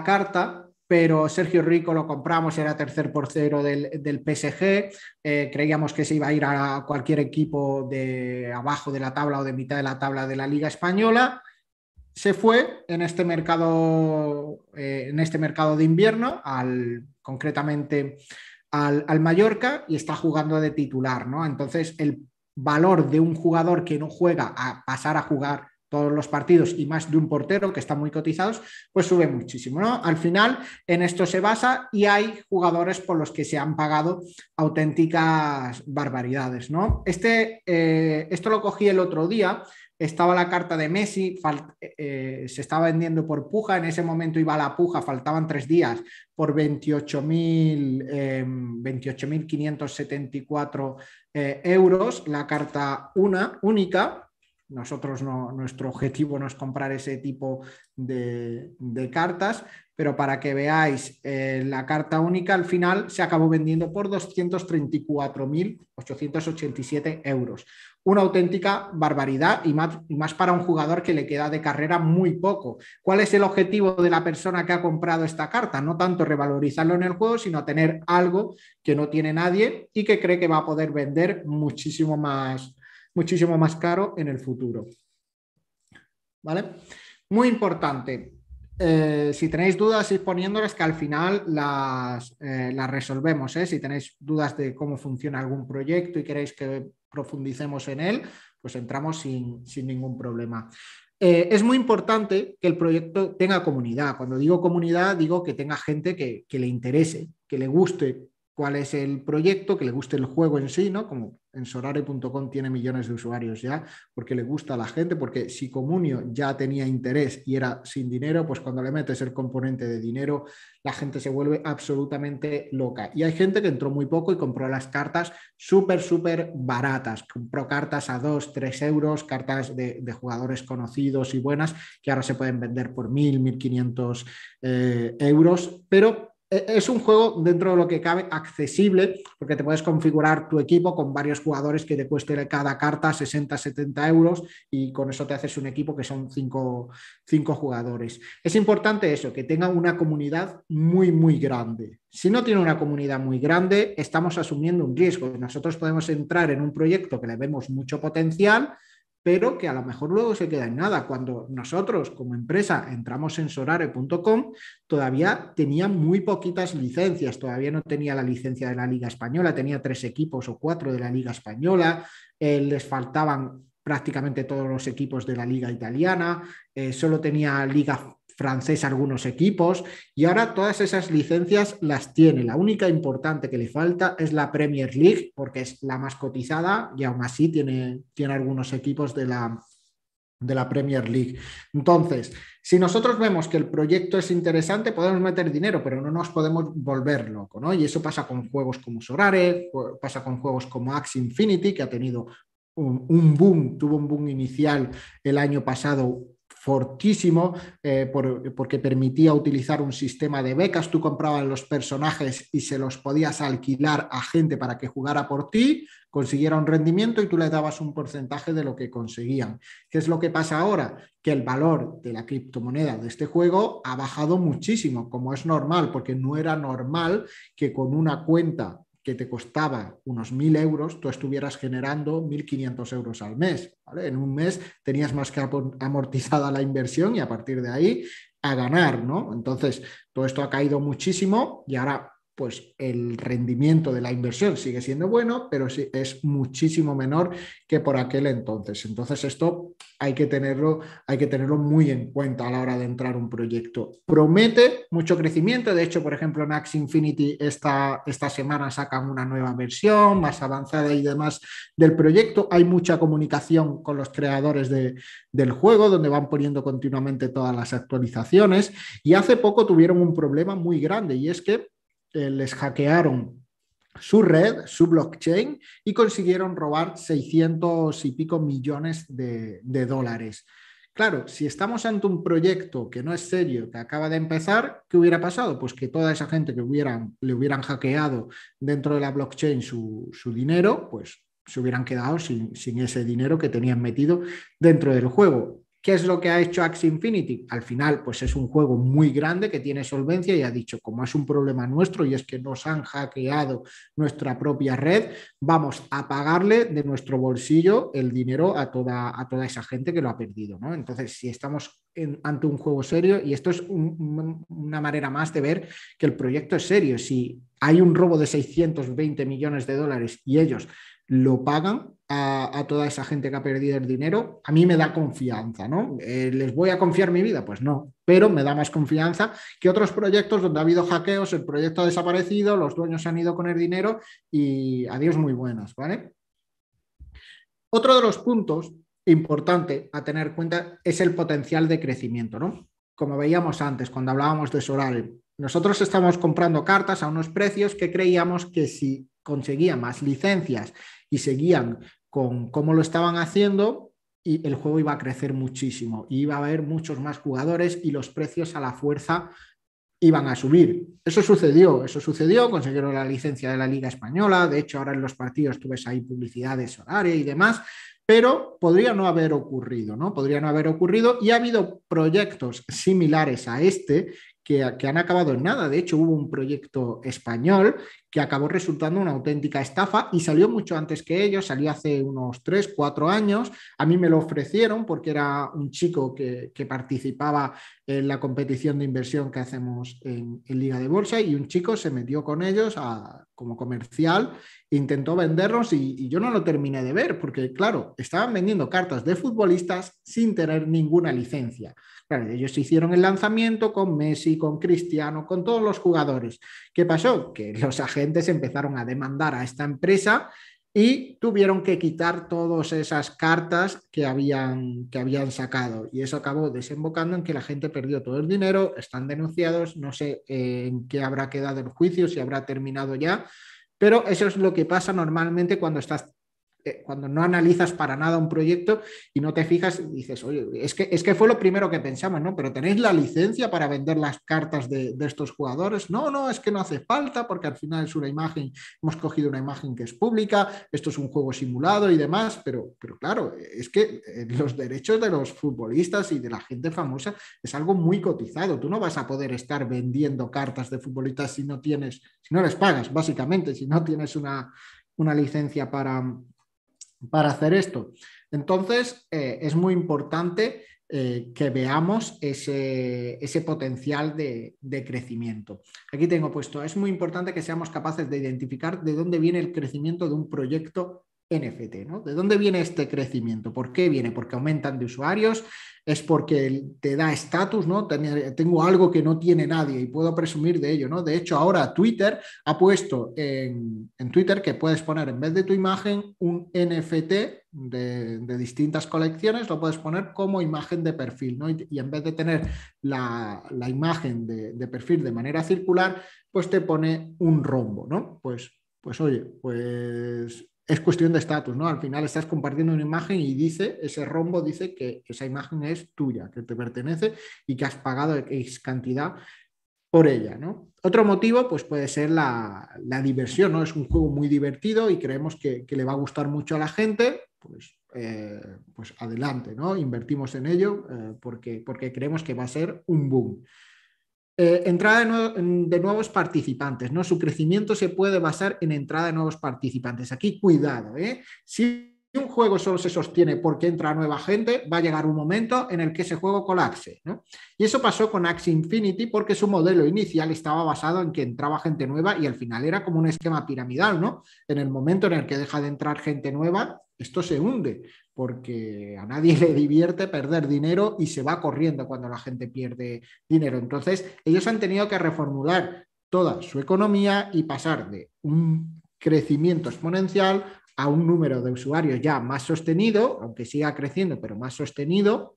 carta, pero Sergio Rico lo compramos, era tercer por del, del PSG, eh, creíamos que se iba a ir a cualquier equipo de abajo de la tabla o de mitad de la tabla de la Liga Española. Se fue en este mercado, eh, en este mercado de invierno, al, concretamente al, al, Mallorca, y está jugando de titular, ¿no? Entonces, el valor de un jugador que no juega a pasar a jugar todos los partidos y más de un portero que está muy cotizados, pues sube muchísimo. Al final, en esto se basa y hay jugadores por los que se han pagado auténticas barbaridades. ¿no? Este, eh, esto lo cogí el otro día estaba la carta de Messi, eh, eh, se estaba vendiendo por puja, en ese momento iba la puja, faltaban tres días por 28.574 em, eh, euros, la carta una, única. Nosotros nuestro objetivo no es comprar ese tipo de, de cartas, pero para que veáis, la carta única al final se acabó vendiendo por 234.887 euros una auténtica barbaridad y más, para un jugador que le queda de carrera muy poco. ¿Cuál es el objetivo de la persona que ha comprado esta carta? No tanto revalorizarlo en el juego, sino tener algo que no tiene nadie y que cree que va a poder vender muchísimo más, muchísimo más caro en el futuro. ¿Vale? Muy importante, eh, si tenéis dudas, ir poniéndolas que al final las, eh, las resolvemos. ¿eh? Si tenéis dudas de cómo funciona algún proyecto y queréis que profundicemos en él, pues entramos sin, ningún problema. es muy importante que el proyecto tenga comunidad. Cuando digo comunidad, digo que tenga gente que, que le interese, que le guste cuál es el proyecto, que le guste el juego en sí, ¿no? Como en sorare.com tiene millones de usuarios ya, porque le gusta a la gente, porque si Comunio ya tenía interés y era sin dinero, pues cuando le metes el componente de dinero, la gente se vuelve absolutamente loca. Y hay gente que entró muy poco y compró las cartas súper, súper baratas. Compró cartas a 2, 3 euros, cartas de, jugadores conocidos y buenas, que ahora se pueden vender por 1.000, 1.500 eh, euros, pero e, es un juego dentro de lo que cabe accesible, porque te puedes configurar tu equipo con varios jugadores que te cueste cada carta 60, 70 euros y con eso te haces un equipo que son cinco jugadores. Es importante eso, que tenga una comunidad muy, muy grande. Si no tiene una comunidad muy grande, estamos asumiendo un riesgo. Nosotros podemos entrar en un proyecto que le vemos mucho potencial, pero que a lo mejor luego se queda en nada. Cuando nosotros como empresa entramos en sorare.com, todavía tenía muy poquitas licencias, todavía no tenía la licencia de la Liga Española, tenía tres equipos o cuatro de la Liga Española, eh, les faltaban prácticamente todos los equipos de la Liga Italiana, eh, solo tenía Liga francés algunos equipos y ahora todas esas licencias las tiene. La única importante que le falta es la Premier League porque es la más cotizada y aún así tiene, tiene algunos equipos de la, de la Premier League. Entonces, si nosotros vemos que el proyecto es interesante, podemos meter dinero, pero no nos podemos volver loco ¿no? Y eso pasa con juegos como Sorare, pasa con juegos como Axe Infinity, que ha tenido un boom, tuvo un boom inicial el año pasado fortísimo eh, porque permitía utilizar un sistema de becas. Tú comprabas los personajes y se los podías alquilar a gente para que jugara por ti, consiguiera un rendimiento y tú le dabas un porcentaje de lo que conseguían. ¿Qué es lo que pasa ahora? Que el valor de la criptomoneda de este juego ha bajado muchísimo, como es normal, porque no era normal que con una cuenta que te costaba unos 1.000 euros, tú estuvieras generando 1.500 euros al mes. En un mes tenías más que amortizada la inversión y a partir de ahí a ganar, ¿no? Entonces, todo esto ha caído muchísimo y ahora pues el rendimiento de la inversión sigue siendo bueno, pero es muchísimo menor que por aquel entonces. Entonces esto hay que tenerlo, hay que tenerlo muy en cuenta a la hora de entrar un proyecto. Promete mucho crecimiento, de hecho, por ejemplo, Nax Infinity esta, esta semana sacan una nueva versión más avanzada y demás del proyecto. Hay mucha comunicación con los creadores del juego, donde van poniendo continuamente todas las actualizaciones. Y hace poco tuvieron un problema muy grande y es que eh, les hackearon su red, su blockchain, y consiguieron robar 600 y pico millones de, dólares. Claro, si estamos ante un proyecto que no es serio, que acaba de empezar, ¿qué hubiera pasado? Pues que toda esa gente que le hubieran hackeado dentro de la blockchain su, dinero, pues se hubieran quedado sin, ese dinero que tenían metido dentro del juego. ¿Qué es lo que ha hecho Axie Infinity? Al final, pues es un juego muy grande que tiene solvencia y ha dicho, como es un problema nuestro y es que nos han hackeado nuestra propia red, vamos a pagarle de nuestro bolsillo el dinero a toda, a toda esa gente que lo ha perdido, Entonces, si estamos ante un juego serio, y esto es una manera más de ver que el proyecto es serio, si hay un robo de 620 millones de dólares y ellos lo pagan a, toda esa gente que ha perdido el dinero, a mí me da confianza, ¿no? Eh, ¿Les voy a confiar mi vida? Pues no, pero me da más confianza que otros proyectos donde ha habido hackeos, el proyecto ha desaparecido, los dueños se han ido con el dinero y adiós muy buenas, ¿vale? Otro de los puntos importante a tener en cuenta es el potencial de crecimiento, ¿no? Como veíamos antes cuando hablábamos de Soral, nosotros estamos comprando cartas a unos precios que creíamos que si conseguía más licencias y seguían con cómo lo estaban haciendo y el juego iba a crecer muchísimo y iba a haber muchos más jugadores y los precios a la fuerza iban a subir. Eso sucedió, eso sucedió, consiguieron la licencia de la Liga Española, de hecho ahora en los partidos tú ves ahí publicidades horarias y demás, pero podría no haber ocurrido, ¿no? Podría no haber ocurrido y ha habido proyectos similares a este que, han acabado en nada. De hecho, hubo un proyecto español que acabó resultando una auténtica estafa y salió mucho antes que ellos, salió hace unos 3, 4 años. A mí me lo ofrecieron porque era un chico que, participaba en la competición de inversión que hacemos en, Liga de Bolsa y un chico se metió con ellos como comercial, intentó venderlos y, y yo no lo terminé de ver porque, claro, estaban vendiendo cartas de futbolistas sin tener ninguna licencia ellos hicieron el lanzamiento con Messi, con Cristiano, con todos los jugadores. ¿Qué pasó? Que los agentes empezaron a demandar a esta empresa y tuvieron que quitar todas esas cartas que habían, que habían sacado. Y eso acabó desembocando en que la gente perdió todo el dinero, están denunciados, no sé eh, en qué habrá quedado el juicio, si habrá terminado ya, pero eso es lo que pasa normalmente cuando estás eh, cuando no analizas para nada un proyecto y no te fijas, dices, oye, es que, es que fue lo primero que pensamos, ¿no? Pero tenéis la licencia para vender las cartas de, estos jugadores. No, no, es que no hace falta porque al final es una imagen, hemos cogido una imagen que es pública, esto es un juego simulado y demás, pero, pero claro, es que eh, los derechos de los futbolistas y de la gente famosa es algo muy cotizado. Tú no vas a poder estar vendiendo cartas de futbolistas si no tienes, si no les pagas, básicamente, si no tienes una, una licencia para para hacer esto. Entonces, eh, es muy importante eh, que veamos ese, potencial de, de, crecimiento. Aquí tengo puesto, es muy importante que seamos capaces de identificar de dónde viene el crecimiento de un proyecto NFT, ¿no? ¿De dónde viene este crecimiento? ¿Por qué viene? Porque aumentan de usuarios, es porque te da estatus, ¿no? Tengo algo que no tiene nadie y puedo presumir de ello, ¿no? De hecho, ahora Twitter ha puesto en, Twitter que puedes poner en vez de tu imagen un NFT de, distintas colecciones, lo puedes poner como imagen de perfil, ¿no? Y, en vez de tener la, la imagen de, de, perfil de manera circular, pues te pone un rombo, ¿no? Pues, pues oye, pues es cuestión de estatus, ¿no? Al final estás compartiendo una imagen y dice, ese rombo dice que esa imagen es tuya, que te pertenece y que has pagado X cantidad por ella, ¿no? Otro motivo, pues puede ser la, diversión, ¿no? Es un juego muy divertido y creemos que, le va a gustar mucho a la gente, pues, eh, pues adelante, ¿no? Invertimos en ello eh, porque, porque creemos que va a ser un boom. Eh, entrada de, nuevos participantes, ¿no? Su crecimiento se puede basar en entrada de nuevos participantes. Aquí cuidado, ¿eh? Si un juego solo se sostiene porque entra nueva gente, va a llegar un momento en el que ese juego colapse, ¿no? Y eso pasó con Axie Infinity porque su modelo inicial estaba basado en que entraba gente nueva y al final era como un esquema piramidal, ¿no? En el momento en el que deja de entrar gente nueva, esto se hunde porque a nadie le divierte perder dinero y se va corriendo cuando la gente pierde dinero. Entonces, ellos han tenido que reformular toda su economía y pasar de un crecimiento exponencial a un número de usuarios ya más sostenido, aunque siga creciendo, pero más sostenido,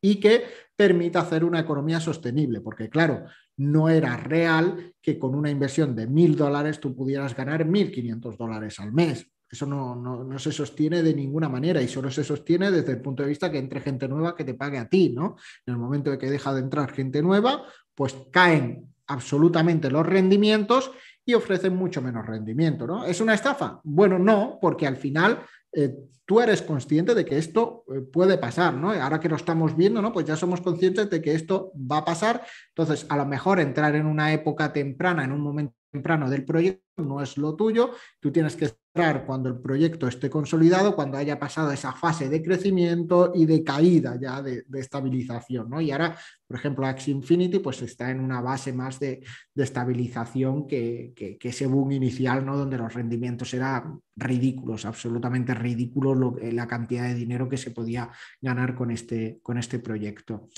y que permita hacer una economía sostenible, porque claro, no era real que con una inversión de mil dólares tú pudieras ganar 1.500 dólares al mes eso no, se sostiene de ninguna manera y solo se sostiene desde el punto de vista que entre gente nueva que te pague a ti, ¿no? En el momento de que deja de entrar gente nueva, pues caen absolutamente los rendimientos y ofrecen mucho menos rendimiento, ¿no? ¿Es una estafa? Bueno, no, porque al final eh, tú eres consciente de que esto eh, puede pasar, ¿no? Ahora que lo estamos viendo, ¿no? Pues ya somos conscientes de que esto va a pasar. Entonces, a lo mejor entrar en una época temprana, en un momento temprano del proyecto no es lo tuyo, tú tienes que esperar cuando el proyecto esté consolidado, cuando haya pasado esa fase de crecimiento y de caída ya de, estabilización, ¿no? Y ahora, por ejemplo, Axie Infinity pues está en una base más de, estabilización que, que, ese boom inicial, ¿no? Donde los rendimientos eran ridículos, absolutamente ridículos eh, la cantidad de dinero que se podía ganar con este, con este proyecto.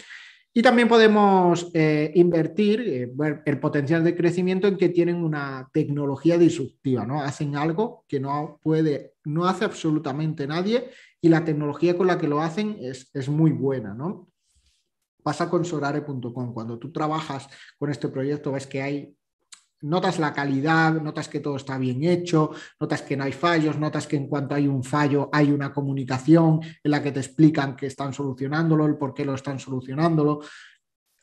Y también podemos eh, invertir eh, el potencial de crecimiento en que tienen una tecnología disruptiva, ¿no? Hacen algo que no puede, no hace absolutamente nadie y la tecnología con la que lo hacen es, es muy buena, ¿no? Pasa con sorare.com. Cuando tú trabajas con este proyecto ves que hay notas la calidad, notas que todo está bien hecho, notas que no hay fallos, notas que en cuanto hay un fallo hay una comunicación en la que te explican que están solucionándolo, el por qué lo están solucionándolo.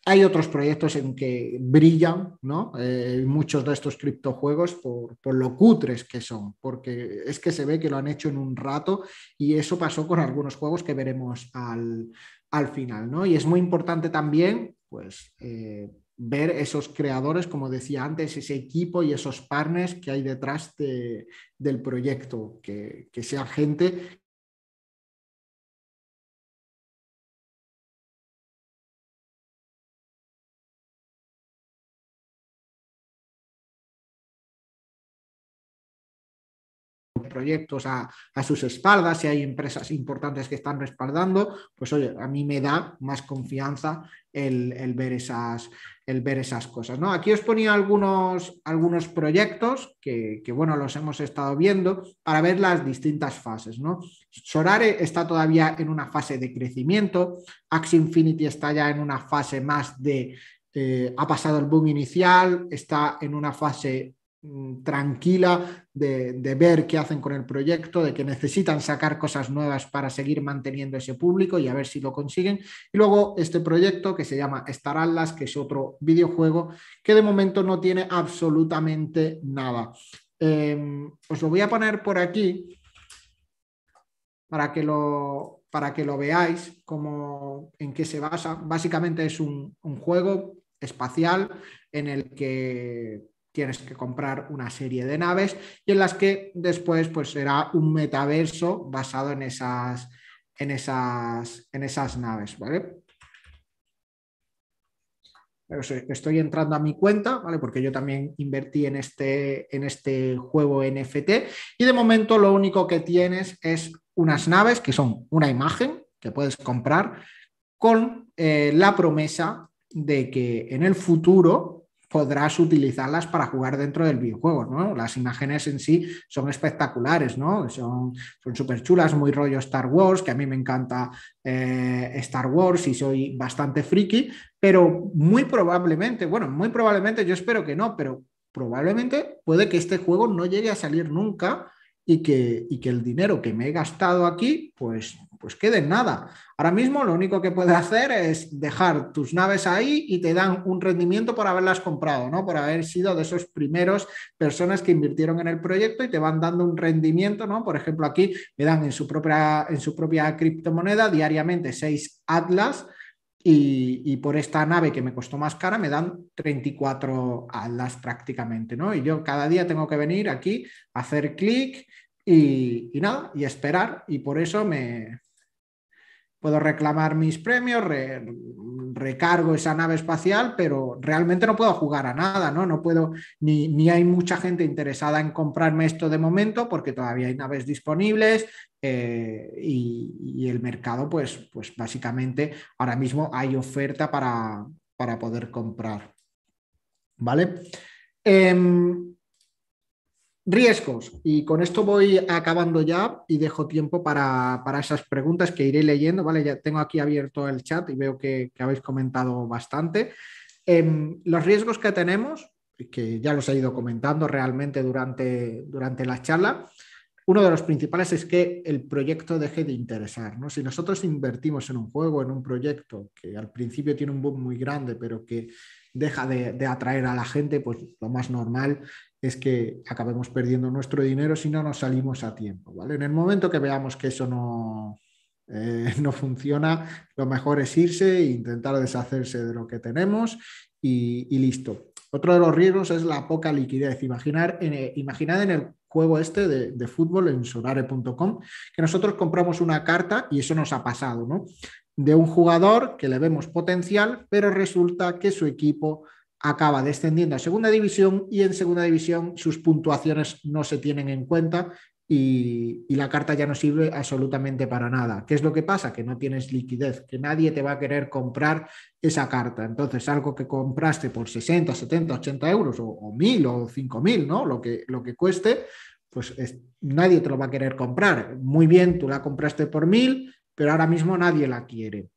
Hay otros proyectos en que brillan, ¿no? Eh, muchos de estos criptojuegos por, por lo cutres que son, porque es que se ve que lo han hecho en un rato y eso pasó con algunos juegos que veremos al, final, ¿no? Y es muy importante también, pues, eh, ver esos creadores, como decía antes, ese equipo y esos partners que hay detrás del proyecto, que, que sea gente proyectos a, sus espaldas, si hay empresas importantes que están respaldando, pues oye, a mí me da más confianza el, ver, esas, el ver esas cosas. ¿no? Aquí os ponía algunos, algunos proyectos que, bueno, los hemos estado viendo para ver las distintas fases. ¿no? Sorare está todavía en una fase de crecimiento, Ax Infinity está ya en una fase más de... Eh, ha pasado el boom inicial, está en una fase Mm, tranquila de, ver qué hacen con el proyecto, de que necesitan sacar cosas nuevas para seguir manteniendo ese público y a ver si lo consiguen. Y luego este proyecto que se llama Star Atlas, que es otro videojuego que de momento no tiene absolutamente nada. Em, os lo voy a poner por aquí para que lo, para que lo veáis como, en qué se basa. Básicamente es un juego espacial en el que tienes que comprar una serie de naves y en las que después pues será un metaverso basado en esas, en esas, en esas naves, ¿vale? Estoy entrando a mi cuenta, ¿vale? Porque yo también invertí en este, en este juego NFT y de momento lo único que tienes es unas naves que son una imagen que puedes comprar con eh, la promesa de que en el futuro podrás utilizarlas para jugar dentro del videojuego, ¿no? Las imágenes en sí son espectaculares, ¿no? Son súper chulas, muy rollo Star Wars, que a mí me encanta eh, Star Wars y soy bastante friki, pero muy probablemente, bueno, muy probablemente, yo espero que no, pero probablemente puede que este juego no llegue a salir nunca y que, el dinero que me he gastado aquí, pues, pues quede en nada. Ahora mismo lo único que puede hacer es dejar tus naves ahí y te dan un rendimiento por haberlas comprado, ¿no? Por haber sido de esos primeros personas que invirtieron en el proyecto y te van dando un rendimiento, ¿no? Por ejemplo, aquí me dan en su propia, en su propia criptomoneda diariamente seis Atlas y, por esta nave que me costó más cara me dan 34 alas prácticamente, ¿no? Y yo cada día tengo que venir aquí, hacer clic y, nada, y esperar, y por eso me, puedo reclamar mis premios, recargo esa nave espacial, pero realmente no puedo jugar a nada, ¿no? No puedo, ni, ni, hay mucha gente interesada en comprarme esto de momento porque todavía hay naves disponibles, eh, y, el mercado, pues, pues básicamente ahora mismo hay oferta para, poder comprar. ¿Vale? Em, riesgos. Y con esto voy acabando ya y dejo tiempo para, esas preguntas que iré leyendo. ¿vale? Ya tengo aquí abierto el chat y veo que, habéis comentado bastante. Em, los riesgos que tenemos, que ya los he ido comentando realmente durante, durante la charla, uno de los principales es que el proyecto deje de interesar. Si nosotros invertimos en un juego, en un proyecto que al principio tiene un boom muy grande, pero que deja de, atraer a la gente, pues lo más normal es que acabemos perdiendo nuestro dinero si no nos salimos a tiempo. En el momento que veamos que eso no, eh, no funciona, lo mejor es irse e intentar deshacerse de lo que tenemos y listo. Otro de los riesgos es la poca liquidez. Imaginar imaginad en el juego este de, de fútbol en solare.com que nosotros compramos una carta y eso nos ha pasado, ¿no? De un jugador que le vemos potencial, pero resulta que su equipo acaba descendiendo a segunda división y en segunda división sus puntuaciones no se tienen en cuenta y, la carta ya no sirve absolutamente para nada. ¿Qué es lo que pasa? Que no tienes liquidez, que nadie te va a querer comprar esa carta. Entonces, algo que compraste por 60, 70, 80 euros o, o 1000 o 5000, ¿no? Lo que, cueste, pues nadie te lo va a querer comprar. Muy bien, tú la compraste por 1000, pero ahora mismo nadie la quiere.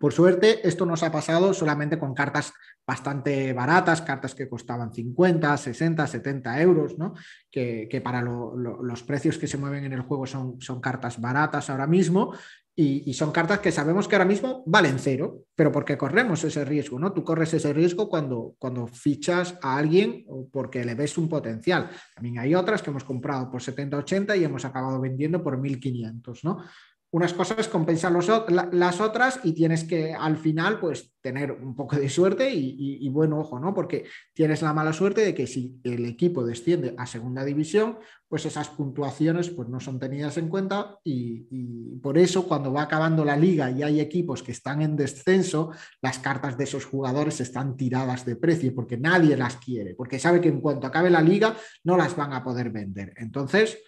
Por suerte, esto nos ha pasado solamente con cartas bastante baratas, cartas que costaban 50, 60, 70 euros, ¿no? que, para los precios que se mueven en el juego son, son cartas baratas ahora mismo y, son cartas que sabemos que ahora mismo valen cero, pero porque corremos ese riesgo, ¿no? Tú corres ese riesgo cuando, cuando fichas a alguien porque le ves un potencial. También hay otras que hemos comprado por 70, 80 y hemos acabado vendiendo por 1500, ¿no? unas cosas compensan las otras y tienes que al final pues tener un poco de suerte y, bueno, ojo, ¿no? Porque tienes la mala suerte de que si el equipo desciende a segunda división, pues esas puntuaciones pues no son tenidas en cuenta y, y por eso cuando va acabando la liga y hay equipos que están en descenso, las cartas de esos jugadores están tiradas de precio porque nadie las quiere, porque sabe que en cuanto acabe la liga no las van a poder vender. Entonces,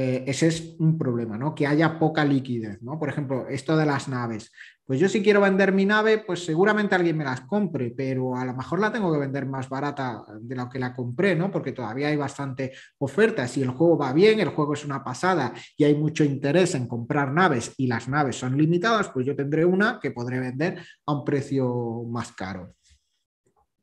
eh, ese es un problema, ¿no? Que haya poca liquidez, ¿no? Por ejemplo, esto de las naves. Pues yo si quiero vender mi nave, pues seguramente alguien me las compre, pero a lo mejor la tengo que vender más barata de lo que la compré, ¿no? Porque todavía hay bastante oferta. Si el juego va bien, el juego es una pasada y hay mucho interés en comprar naves y las naves son limitadas, pues yo tendré una que podré vender a un precio más caro.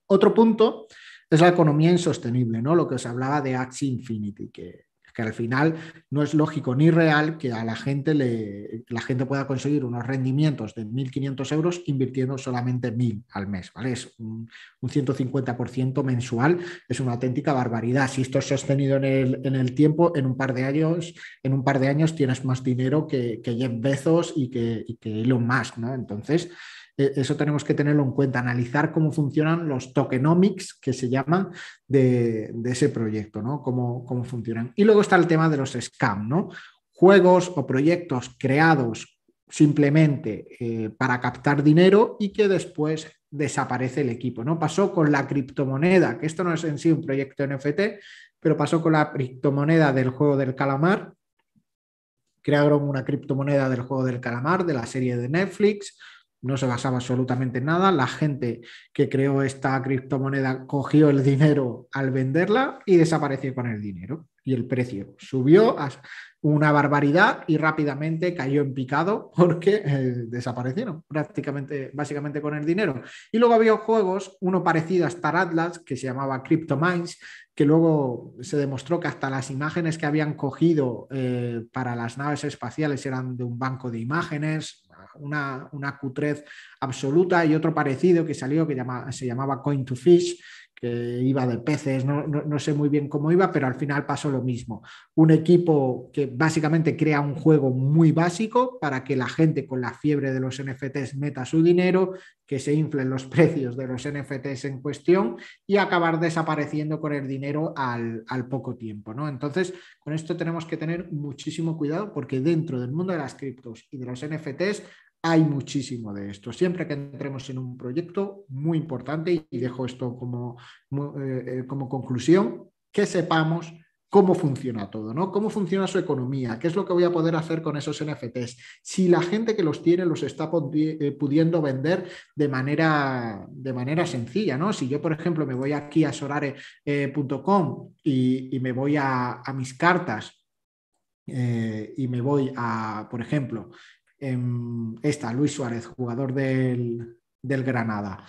Otro punto es la economía insostenible, ¿no? Lo que os hablaba de Axie Infinity, que que al final no es lógico ni real que a la gente, le, la gente pueda conseguir unos rendimientos de 1.500 euros invirtiendo solamente 1.000 al mes, Es un, 150% mensual, es una auténtica barbaridad. Si esto es sostenido en el, tiempo, en un par de años, en un par de años tienes más dinero que, Jeff Bezos y que, que Elon Musk, Entonces, eh, eso tenemos que tenerlo en cuenta, analizar cómo funcionan los tokenomics que se llaman de, ese proyecto, ¿no? Cómo, cómo funcionan. Y luego está el tema de los scams, ¿no? Juegos o proyectos creados simplemente eh, para captar dinero y que después desaparece el equipo, ¿no? Pasó con la criptomoneda, que esto no es en sí un proyecto NFT, pero pasó con la criptomoneda del juego del calamar, crearon una criptomoneda del juego del calamar de la serie de Netflix, no se basaba absolutamente en nada. La gente que creó esta criptomoneda cogió el dinero al venderla y desapareció con el dinero. Y el precio subió a una barbaridad y rápidamente cayó en picado porque eh, desaparecieron prácticamente, básicamente con el dinero. Y luego había juegos, uno parecido a Star Atlas, que se llamaba CryptoMines, que luego se demostró que hasta las imágenes que habían cogido eh, para las naves espaciales eran de un banco de imágenes, una, cutrez absoluta y otro parecido que salió que se llamaba Coin to Fish, iba de peces, no, sé muy bien cómo iba, pero al final pasó lo mismo. Un equipo que básicamente crea un juego muy básico para que la gente con la fiebre de los NFTs meta su dinero, que se inflen los precios de los NFTs en cuestión y acabar desapareciendo con el dinero al, poco tiempo. ¿no? Entonces, con esto tenemos que tener muchísimo cuidado porque dentro del mundo de las criptos y de los NFTs hay muchísimo de esto. Siempre que entremos en un proyecto muy importante, y dejo esto como, eh, eh, como conclusión, que sepamos cómo funciona todo, ¿no? Cómo funciona su economía, qué es lo que voy a poder hacer con esos NFTs, si la gente que los tiene los está eh, pudiendo vender de manera, de manera sencilla, ¿no? Si yo, por ejemplo, me voy aquí a sorare.com y, me voy a, mis cartas y me voy a, por ejemplo, Em, esta, Luis Suárez, jugador del, del Granada,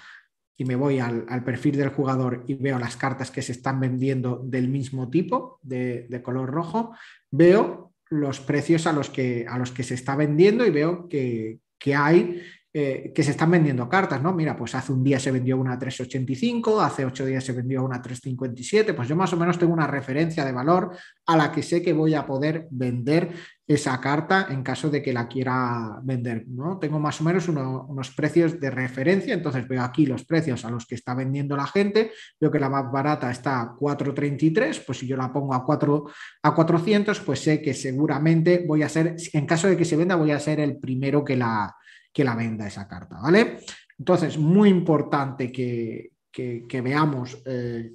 y me voy al, perfil del jugador y veo las cartas que se están vendiendo del mismo tipo, de, de color rojo, veo los precios a los, que, a los que se está vendiendo y veo que, que hay eh, que se están vendiendo cartas, ¿no? Mira, pues hace un día se vendió una 3,85, hace ocho días se vendió una 3,57, pues yo más o menos tengo una referencia de valor a la que sé que voy a poder vender esa carta en caso de que la quiera vender, ¿no? Tengo más o menos unos precios de referencia, entonces veo aquí los precios a los que está vendiendo la gente, veo que la más barata está a 4,33, pues si yo la pongo a, 4, a 400, pues sé que seguramente voy a ser, en caso de que se venda, voy a ser el primero que la que la venda esa carta, ¿vale? Entonces, muy importante que, que, veamos eh,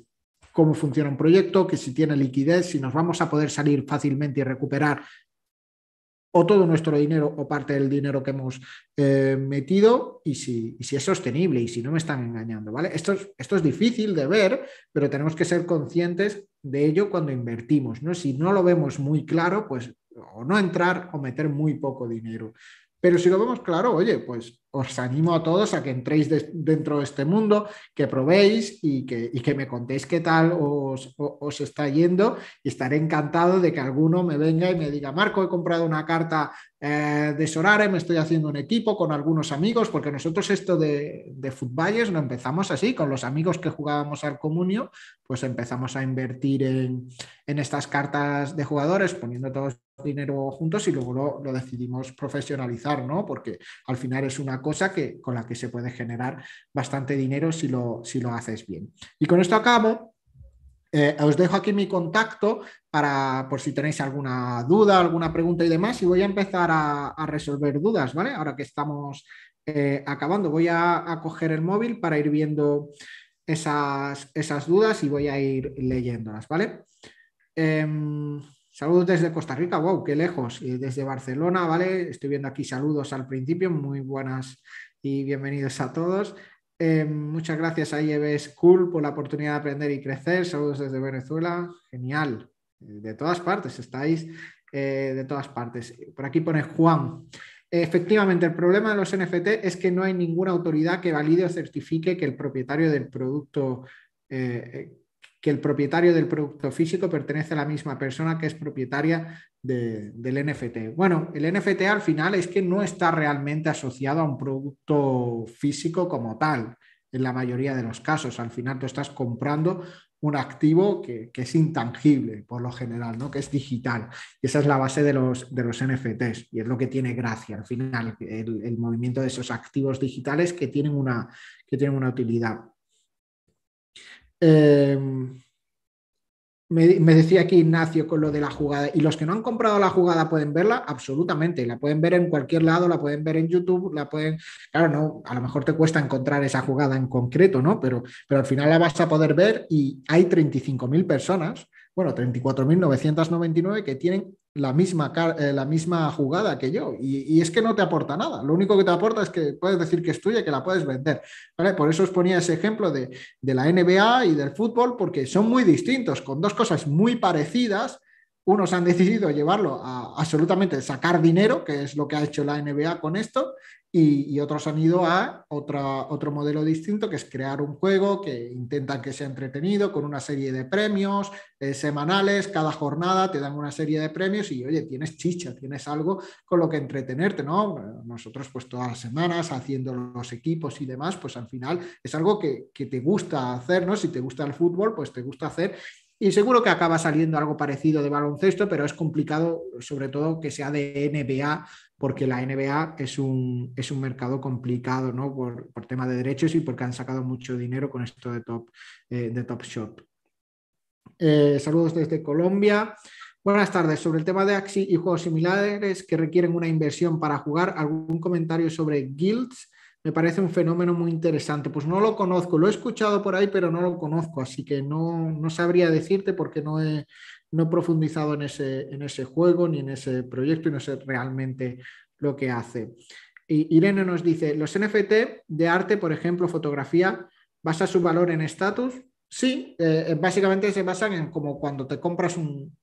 cómo funciona un proyecto, que si tiene liquidez, si nos vamos a poder salir fácilmente y recuperar o todo nuestro dinero o parte del dinero que hemos eh, metido y si, si, es sostenible y si no me están engañando, ¿vale? Esto es, esto es difícil de ver, pero tenemos que ser conscientes de ello cuando invertimos, ¿no? Si no lo vemos muy claro, pues o no entrar o meter muy poco dinero. Pero si lo vemos claro, oye, pues os animo a todos a que entréis dentro de este mundo, que probéis y que, que me contéis qué tal os, está yendo. Y estaré encantado de que alguno me venga y me diga, Marco, he comprado una carta eh, de Sorare me estoy haciendo un equipo con algunos amigos, porque nosotros esto de, de no lo empezamos así, con los amigos que jugábamos al comunio, pues empezamos a invertir en, estas cartas de jugadores, poniendo todo el dinero juntos y luego lo, decidimos profesionalizar, ¿no? Porque al final es una cosa que, con la que se puede generar bastante dinero si lo haces bien. Y con esto acabo, eh, os dejo aquí mi contacto por si tenéis alguna duda, alguna pregunta y demás. Y voy a empezar a, resolver dudas, ¿vale? Ahora que estamos eh, acabando, voy a, coger el móvil para ir viendo esas, dudas y voy a ir leyéndolas, ¿vale? Em, saludos desde Costa Rica, wow, qué lejos. Y desde Barcelona, ¿vale? Estoy viendo aquí saludos al principio, muy buenas y bienvenidos a todos. Eh, muchas gracias a IEB School por la oportunidad de aprender y crecer. Saludos desde Venezuela. Genial. Eh, de todas partes, estáis eh, de todas partes. Por aquí pone Juan. Efectivamente, el problema de los NFT es que no hay ninguna autoridad que valide o certifique que el propietario del producto que el propietario del producto físico pertenece a la misma persona que es propietaria del NFT. Bueno, el NFT al final es que no está realmente asociado a un producto físico como tal, en la mayoría de los casos. Al final tú estás comprando un activo que, es intangible por lo general, ¿no? que es digital. Y esa es la base de los, de los NFTs y es lo que tiene gracia al final, el, movimiento de esos activos digitales que tienen una, que tienen una utilidad. Em, me, decía aquí Ignacio con lo de la jugada. Y los que no han comprado la jugada pueden verla, absolutamente. La pueden ver en cualquier lado, la pueden ver en YouTube, la pueden. Claro, no, a lo mejor te cuesta encontrar esa jugada en concreto, ¿no? Pero, pero al final la vas a poder ver y hay 35.000 personas, bueno, 34.999 que tienen la misma, eh, la misma jugada que yo. Y, es que no te aporta nada. Lo único que te aporta es que puedes decir que es tuya y que la puedes vender. ¿Vale? Por eso os ponía ese ejemplo de, de la NBA y del fútbol, porque son muy distintos, con dos cosas muy parecidas, unos han decidido llevarlo a absolutamente sacar dinero, que es lo que ha hecho la NBA con esto, y, otros han ido a otro modelo distinto, que es crear un juego que intentan que sea entretenido, con una serie de premios eh, semanales, cada jornada te dan una serie de premios y, oye, tienes chicha, tienes algo con lo que entretenerte, ¿no? Nosotros, pues todas las semanas, haciendo los equipos y demás, pues al final es algo que, que te gusta hacer, ¿no? Si te gusta el fútbol, pues te gusta hacer y seguro que acaba saliendo algo parecido de baloncesto, pero es complicado, sobre todo que sea de NBA, porque la NBA es un, es un mercado complicado ¿no? por, tema de derechos y porque han sacado mucho dinero con esto de Top, eh, de top eh, saludos desde Colombia. Buenas tardes. Sobre el tema de Axi y juegos similares que requieren una inversión para jugar, ¿algún comentario sobre guilds me parece un fenómeno muy interesante. Pues no lo conozco, lo he escuchado por ahí, pero no lo conozco, así que no, no sabría decirte porque no he, no profundizado en ese, en ese juego ni en ese proyecto y no sé realmente lo que hace. Y Irene nos dice, ¿los NFT de arte, por ejemplo, fotografía, basa su valor en estatus? Sí, eh, básicamente se basan en como cuando te compras un,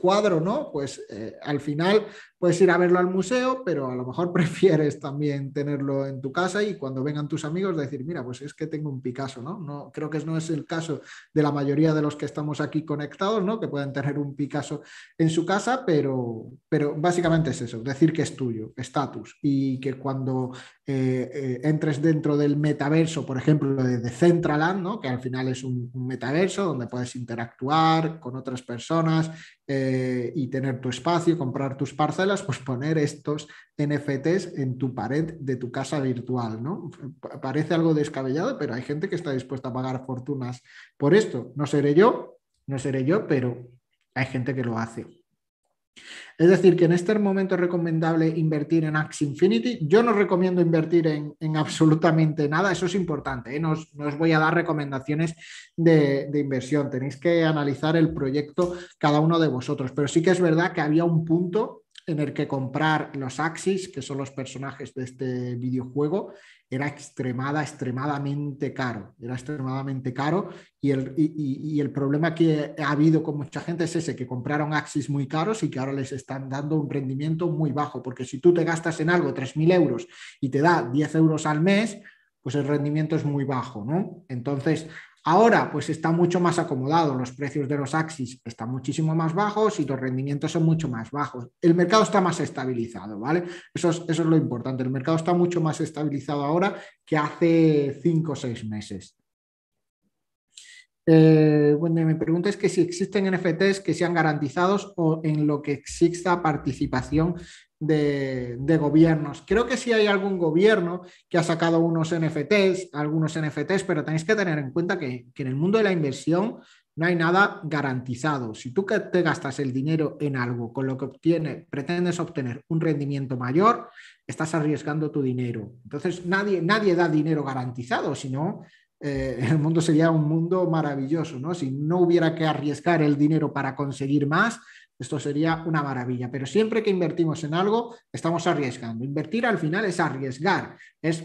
cuadro, ¿no? Pues eh, al final puedes ir a verlo al museo, pero a lo mejor prefieres también tenerlo en tu casa y cuando vengan tus amigos decir, mira, pues es que tengo un Picasso, ¿no? no creo que no es el caso de la mayoría de los que estamos aquí conectados, ¿no? Que pueden tener un Picasso en su casa, pero, pero básicamente es eso, decir que es tuyo, estatus, y que cuando eh, eh, entres dentro del metaverso, por ejemplo, de Decentraland, ¿no? Que al final es un metaverso donde puedes interactuar con otras personas eh, y tener tu espacio, comprar tus parcelas, pues poner estos NFTs en tu pared de tu casa virtual, ¿no? Parece algo descabellado, pero hay gente que está dispuesta a pagar fortunas por esto. No seré yo, no seré yo, pero hay gente que lo hace. Es decir, que en este momento es recomendable invertir en Axis Infinity. Yo no recomiendo invertir en, absolutamente nada, eso es importante. ¿eh? No, os, voy a dar recomendaciones de, de, inversión, tenéis que analizar el proyecto cada uno de vosotros. Pero sí que es verdad que había un punto en el que comprar los Axis, que son los personajes de este videojuego, era extremada, extremadamente caro, era extremadamente caro y el, el, problema que ha habido con mucha gente es ese, que compraron Axis muy caros y que ahora les están dando un rendimiento muy bajo, porque si tú te gastas en algo 3.000 euros y te da 10 euros al mes, pues el rendimiento es muy bajo, ¿no? Entonces, Ahora, pues está mucho más acomodado, los precios de los Axis están muchísimo más bajos y los rendimientos son mucho más bajos. El mercado está más estabilizado, ¿vale? Eso es, lo importante, el mercado está mucho más estabilizado ahora que hace cinco o seis meses. Eh, bueno, me pregunta es que si existen NFTs que sean garantizados o en lo que exista participación de, gobiernos. Creo que sí hay algún gobierno que ha sacado unos NFTs, algunos NFTs, pero tenéis que tener en cuenta que, en el mundo de la inversión no hay nada garantizado. Si tú te gastas el dinero en algo con lo que obtiene, pretendes obtener un rendimiento mayor, estás arriesgando tu dinero. Entonces nadie, nadie da dinero garantizado, sino eh, el mundo sería un mundo maravilloso, ¿no? Si no hubiera que arriesgar el dinero para conseguir más, esto sería una maravilla. Pero siempre que invertimos en algo, estamos arriesgando. Invertir al final es arriesgar, es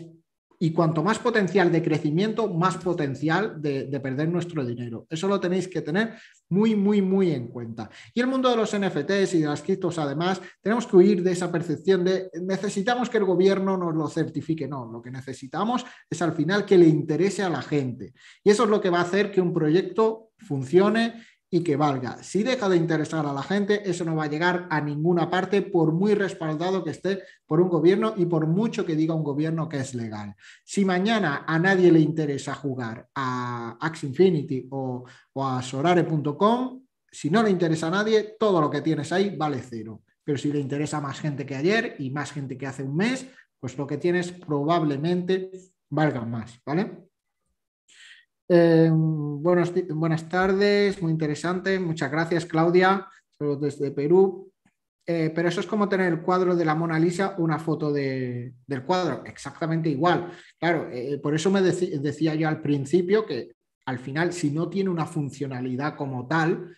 y cuanto más potencial de crecimiento, más potencial de, de, perder nuestro dinero. Eso lo tenéis que tener muy, muy, muy en cuenta. Y el mundo de los NFTs y de las criptos, además, tenemos que huir de esa percepción de necesitamos que el gobierno nos lo certifique. No, lo que necesitamos es al final que le interese a la gente. Y eso es lo que va a hacer que un proyecto funcione y que valga. Si deja de interesar a la gente, eso no va a llegar a ninguna parte, por muy respaldado que esté por un gobierno y por mucho que diga un gobierno que es legal. Si mañana a nadie le interesa jugar a Axe Infinity o, a sorare.com, si no le interesa a nadie, todo lo que tienes ahí vale cero. Pero si le interesa más gente que ayer y más gente que hace un mes, pues lo que tienes probablemente valga más, ¿vale? Eh, buenas tardes, muy interesante. Muchas gracias, Claudia. Saludos desde Perú. Eh, pero eso es como tener el cuadro de la Mona Lisa, una foto del cuadro, exactamente igual. Claro, eh, por eso me decía yo al principio que al final, si no tiene una funcionalidad como tal,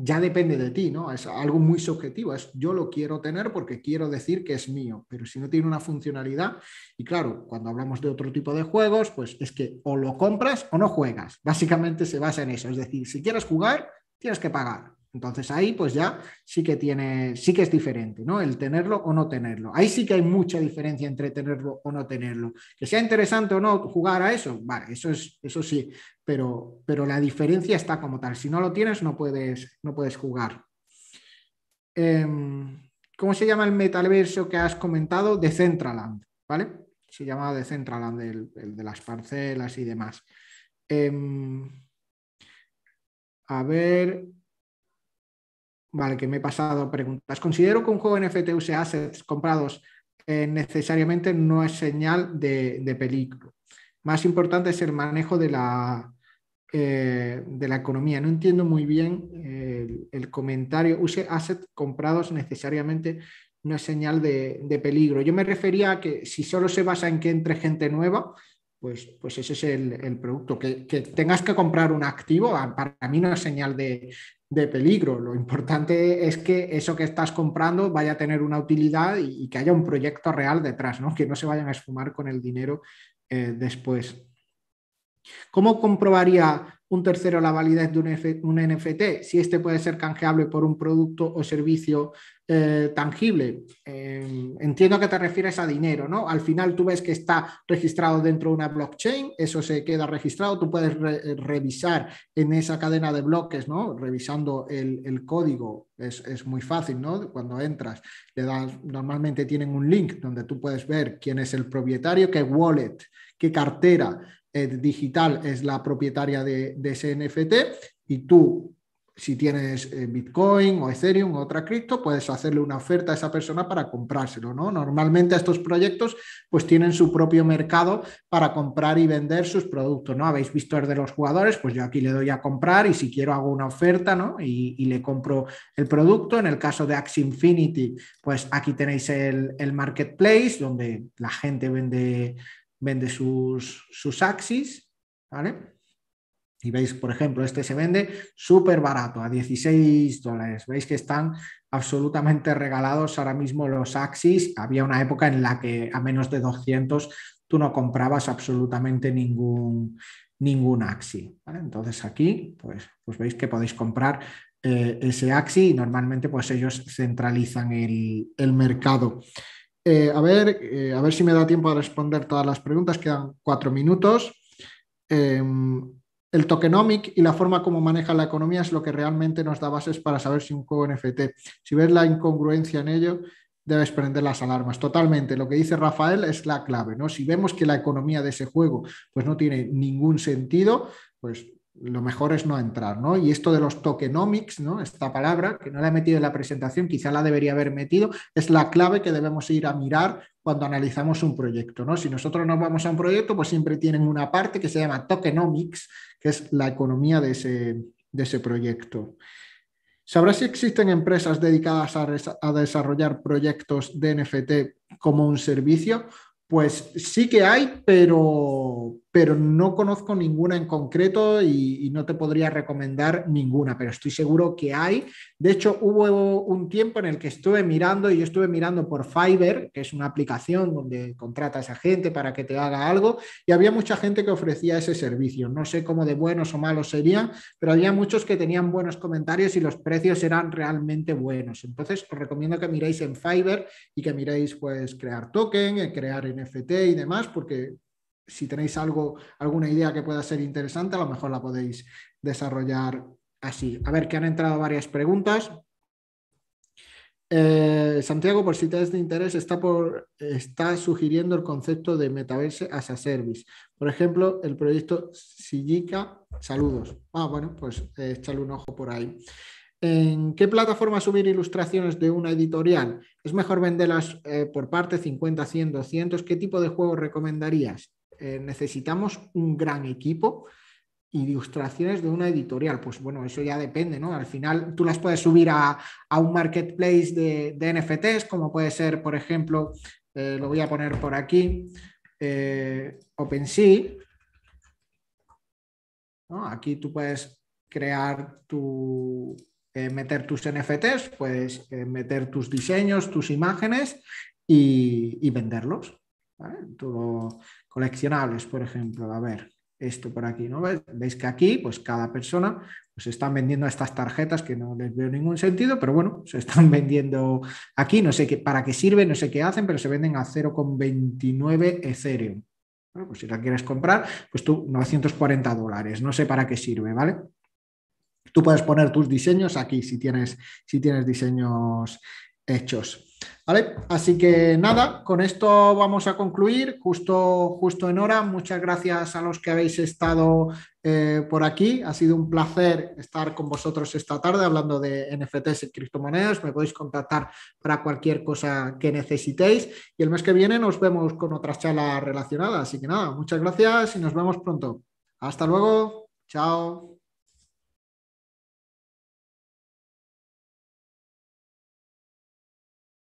ya depende de ti, ¿no? Es algo muy subjetivo, es yo lo quiero tener porque quiero decir que es mío, pero si no tiene una funcionalidad, y claro, cuando hablamos de otro tipo de juegos, pues es que o lo compras o no juegas, básicamente se basa en eso, es decir, si quieres jugar, tienes que pagar, entonces ahí pues ya sí que tiene, sí que es diferente, ¿no? El tenerlo o no tenerlo. Ahí sí que hay mucha diferencia entre tenerlo o no tenerlo. Que sea interesante o no jugar a eso, vale, eso es, eso sí, pero, pero la diferencia está como tal. Si no lo tienes, no puedes, no puedes jugar. Em, ¿Cómo se llama el metaverso que has comentado? de centraland ¿vale? Se llama de el, el de las parcelas y demás. Em, a ver, Vale, que me he pasado preguntas. Considero que un juego NFT use assets comprados eh, necesariamente no es señal de, de, peligro. Más importante es el manejo de la, eh, de la economía. No entiendo muy bien eh, el, comentario. Use assets comprados necesariamente no es señal de, de, peligro. Yo me refería a que si solo se basa en que entre gente nueva, pues, pues ese es el, el producto. Que, que, tengas que comprar un activo, ah, para mí no es señal de, de peligro. Lo importante es que eso que estás comprando vaya a tener una utilidad y, que haya un proyecto real detrás, ¿no? que no se vayan a esfumar con el dinero eh, después. ¿Cómo comprobaría un tercero la validez de un, un NFT? Si este puede ser canjeable por un producto o servicio eh, tangible. Em, entiendo que te refieres a dinero, ¿no? Al final tú ves que está registrado dentro de una blockchain, eso se queda registrado, tú puedes eh, revisar en esa cadena de bloques, ¿no? Revisando el, código, es, muy fácil, ¿no? Cuando entras, le das, normalmente tienen un link donde tú puedes ver quién es el propietario, qué wallet, qué cartera eh, digital es la propietaria de ese NFT y tú si tienes eh, Bitcoin o Ethereum o otra cripto, puedes hacerle una oferta a esa persona para comprárselo, ¿no? Normalmente estos proyectos pues tienen su propio mercado para comprar y vender sus productos, ¿no? Habéis visto el de los jugadores, pues yo aquí le doy a comprar y si quiero hago una oferta, ¿no? Y, le compro el producto. En el caso de Axie Infinity, pues aquí tenéis el, marketplace donde la gente vende, vende sus, sus axis, ¿vale? Y veis, por ejemplo, este se vende súper barato, a 16 dólares. Veis que están absolutamente regalados ahora mismo los Axis. Había una época en la que a menos de 200 tú no comprabas absolutamente ningún, ningún Entonces aquí, pues, pues veis que podéis comprar eh, ese axis y normalmente pues ellos centralizan el, mercado. Eh, a, ver, eh, a ver si me da tiempo a responder todas las preguntas. Quedan cuatro minutos. Em, el tokenomic y la forma como maneja la economía es lo que realmente nos da bases para saber si un juego NFT. Si ves la incongruencia en ello, debes prender las alarmas. Totalmente, lo que dice Rafael es la clave, ¿no? Si vemos que la economía de ese juego pues no tiene ningún sentido, pues lo mejor es no entrar, ¿no? Y esto de los tokenomics, ¿no? Esta palabra que no la he metido en la presentación, quizá la debería haber metido, es la clave que debemos ir a mirar cuando analizamos un proyecto, ¿no? Si nosotros nos vamos a un proyecto, pues siempre tienen una parte que se llama tokenomics, que es la economía de ese, proyecto. ¿Sabrá si existen empresas dedicadas a, a desarrollar proyectos de NFT como un servicio? Pues sí que hay, pero, pero no conozco ninguna en concreto y, no te podría recomendar ninguna, pero estoy seguro que hay. De hecho, hubo un tiempo en el que estuve mirando y yo estuve mirando por Fiverr, que es una aplicación donde contratas a gente para que te haga algo, y había mucha gente que ofrecía ese servicio. No sé cómo de buenos o malos serían, pero había muchos que tenían buenos comentarios y los precios eran realmente buenos. Entonces, os recomiendo que miréis en Fiverr y que miréis, pues, crear token, eh, crear NFT y demás, porque si tenéis algo, alguna idea que pueda ser interesante, a lo mejor la podéis desarrollar así. A ver, que han entrado varias preguntas. Eh, Santiago, por si te es de interés, está, por, sugiriendo el concepto de metaverse as a service. Por ejemplo, el proyecto Sillica, saludos. Ah, bueno, pues eh, échale un ojo por ahí. ¿En qué plataforma subir ilustraciones de una editorial? ¿Es mejor venderlas eh, por parte 50, 100, 200? ¿Qué tipo de juegos recomendarías? Eh, necesitamos un gran equipo, y ilustraciones de una editorial. Pues bueno, eso ya depende, ¿no? Al final tú las puedes subir a, un marketplace de, NFTs, como puede ser, por ejemplo, eh, lo voy a poner por aquí, eh, OpenSea. ¿no? Aquí tú puedes crear tu, meter tus NFTs, puedes meter tus diseños, tus imágenes y, venderlos. ¿vale? coleccionables, por ejemplo. A ver, esto por aquí, ¿no? ¿Veis? que aquí, pues cada persona pues están vendiendo estas tarjetas que no les veo ningún sentido, pero bueno, se están vendiendo aquí, no sé qué, para qué sirven, no sé qué hacen, pero se venden a 0,29 Ethereum. Bueno, pues si la quieres comprar, pues tú 940 dólares, no sé para qué sirve, ¿vale? Tú puedes poner tus diseños aquí si tienes, si tienes diseños hechos. ¿Vale? Así que nada, con esto vamos a concluir, justo, justo en hora. Muchas gracias a los que habéis estado eh, por aquí. Ha sido un placer estar con vosotros esta tarde hablando de NFTs y criptomonedas. Me podéis contactar para cualquier cosa que necesitéis. Y el mes que viene nos vemos con otras charlas relacionadas. Así que nada, muchas gracias y nos vemos pronto. Hasta luego. Chao.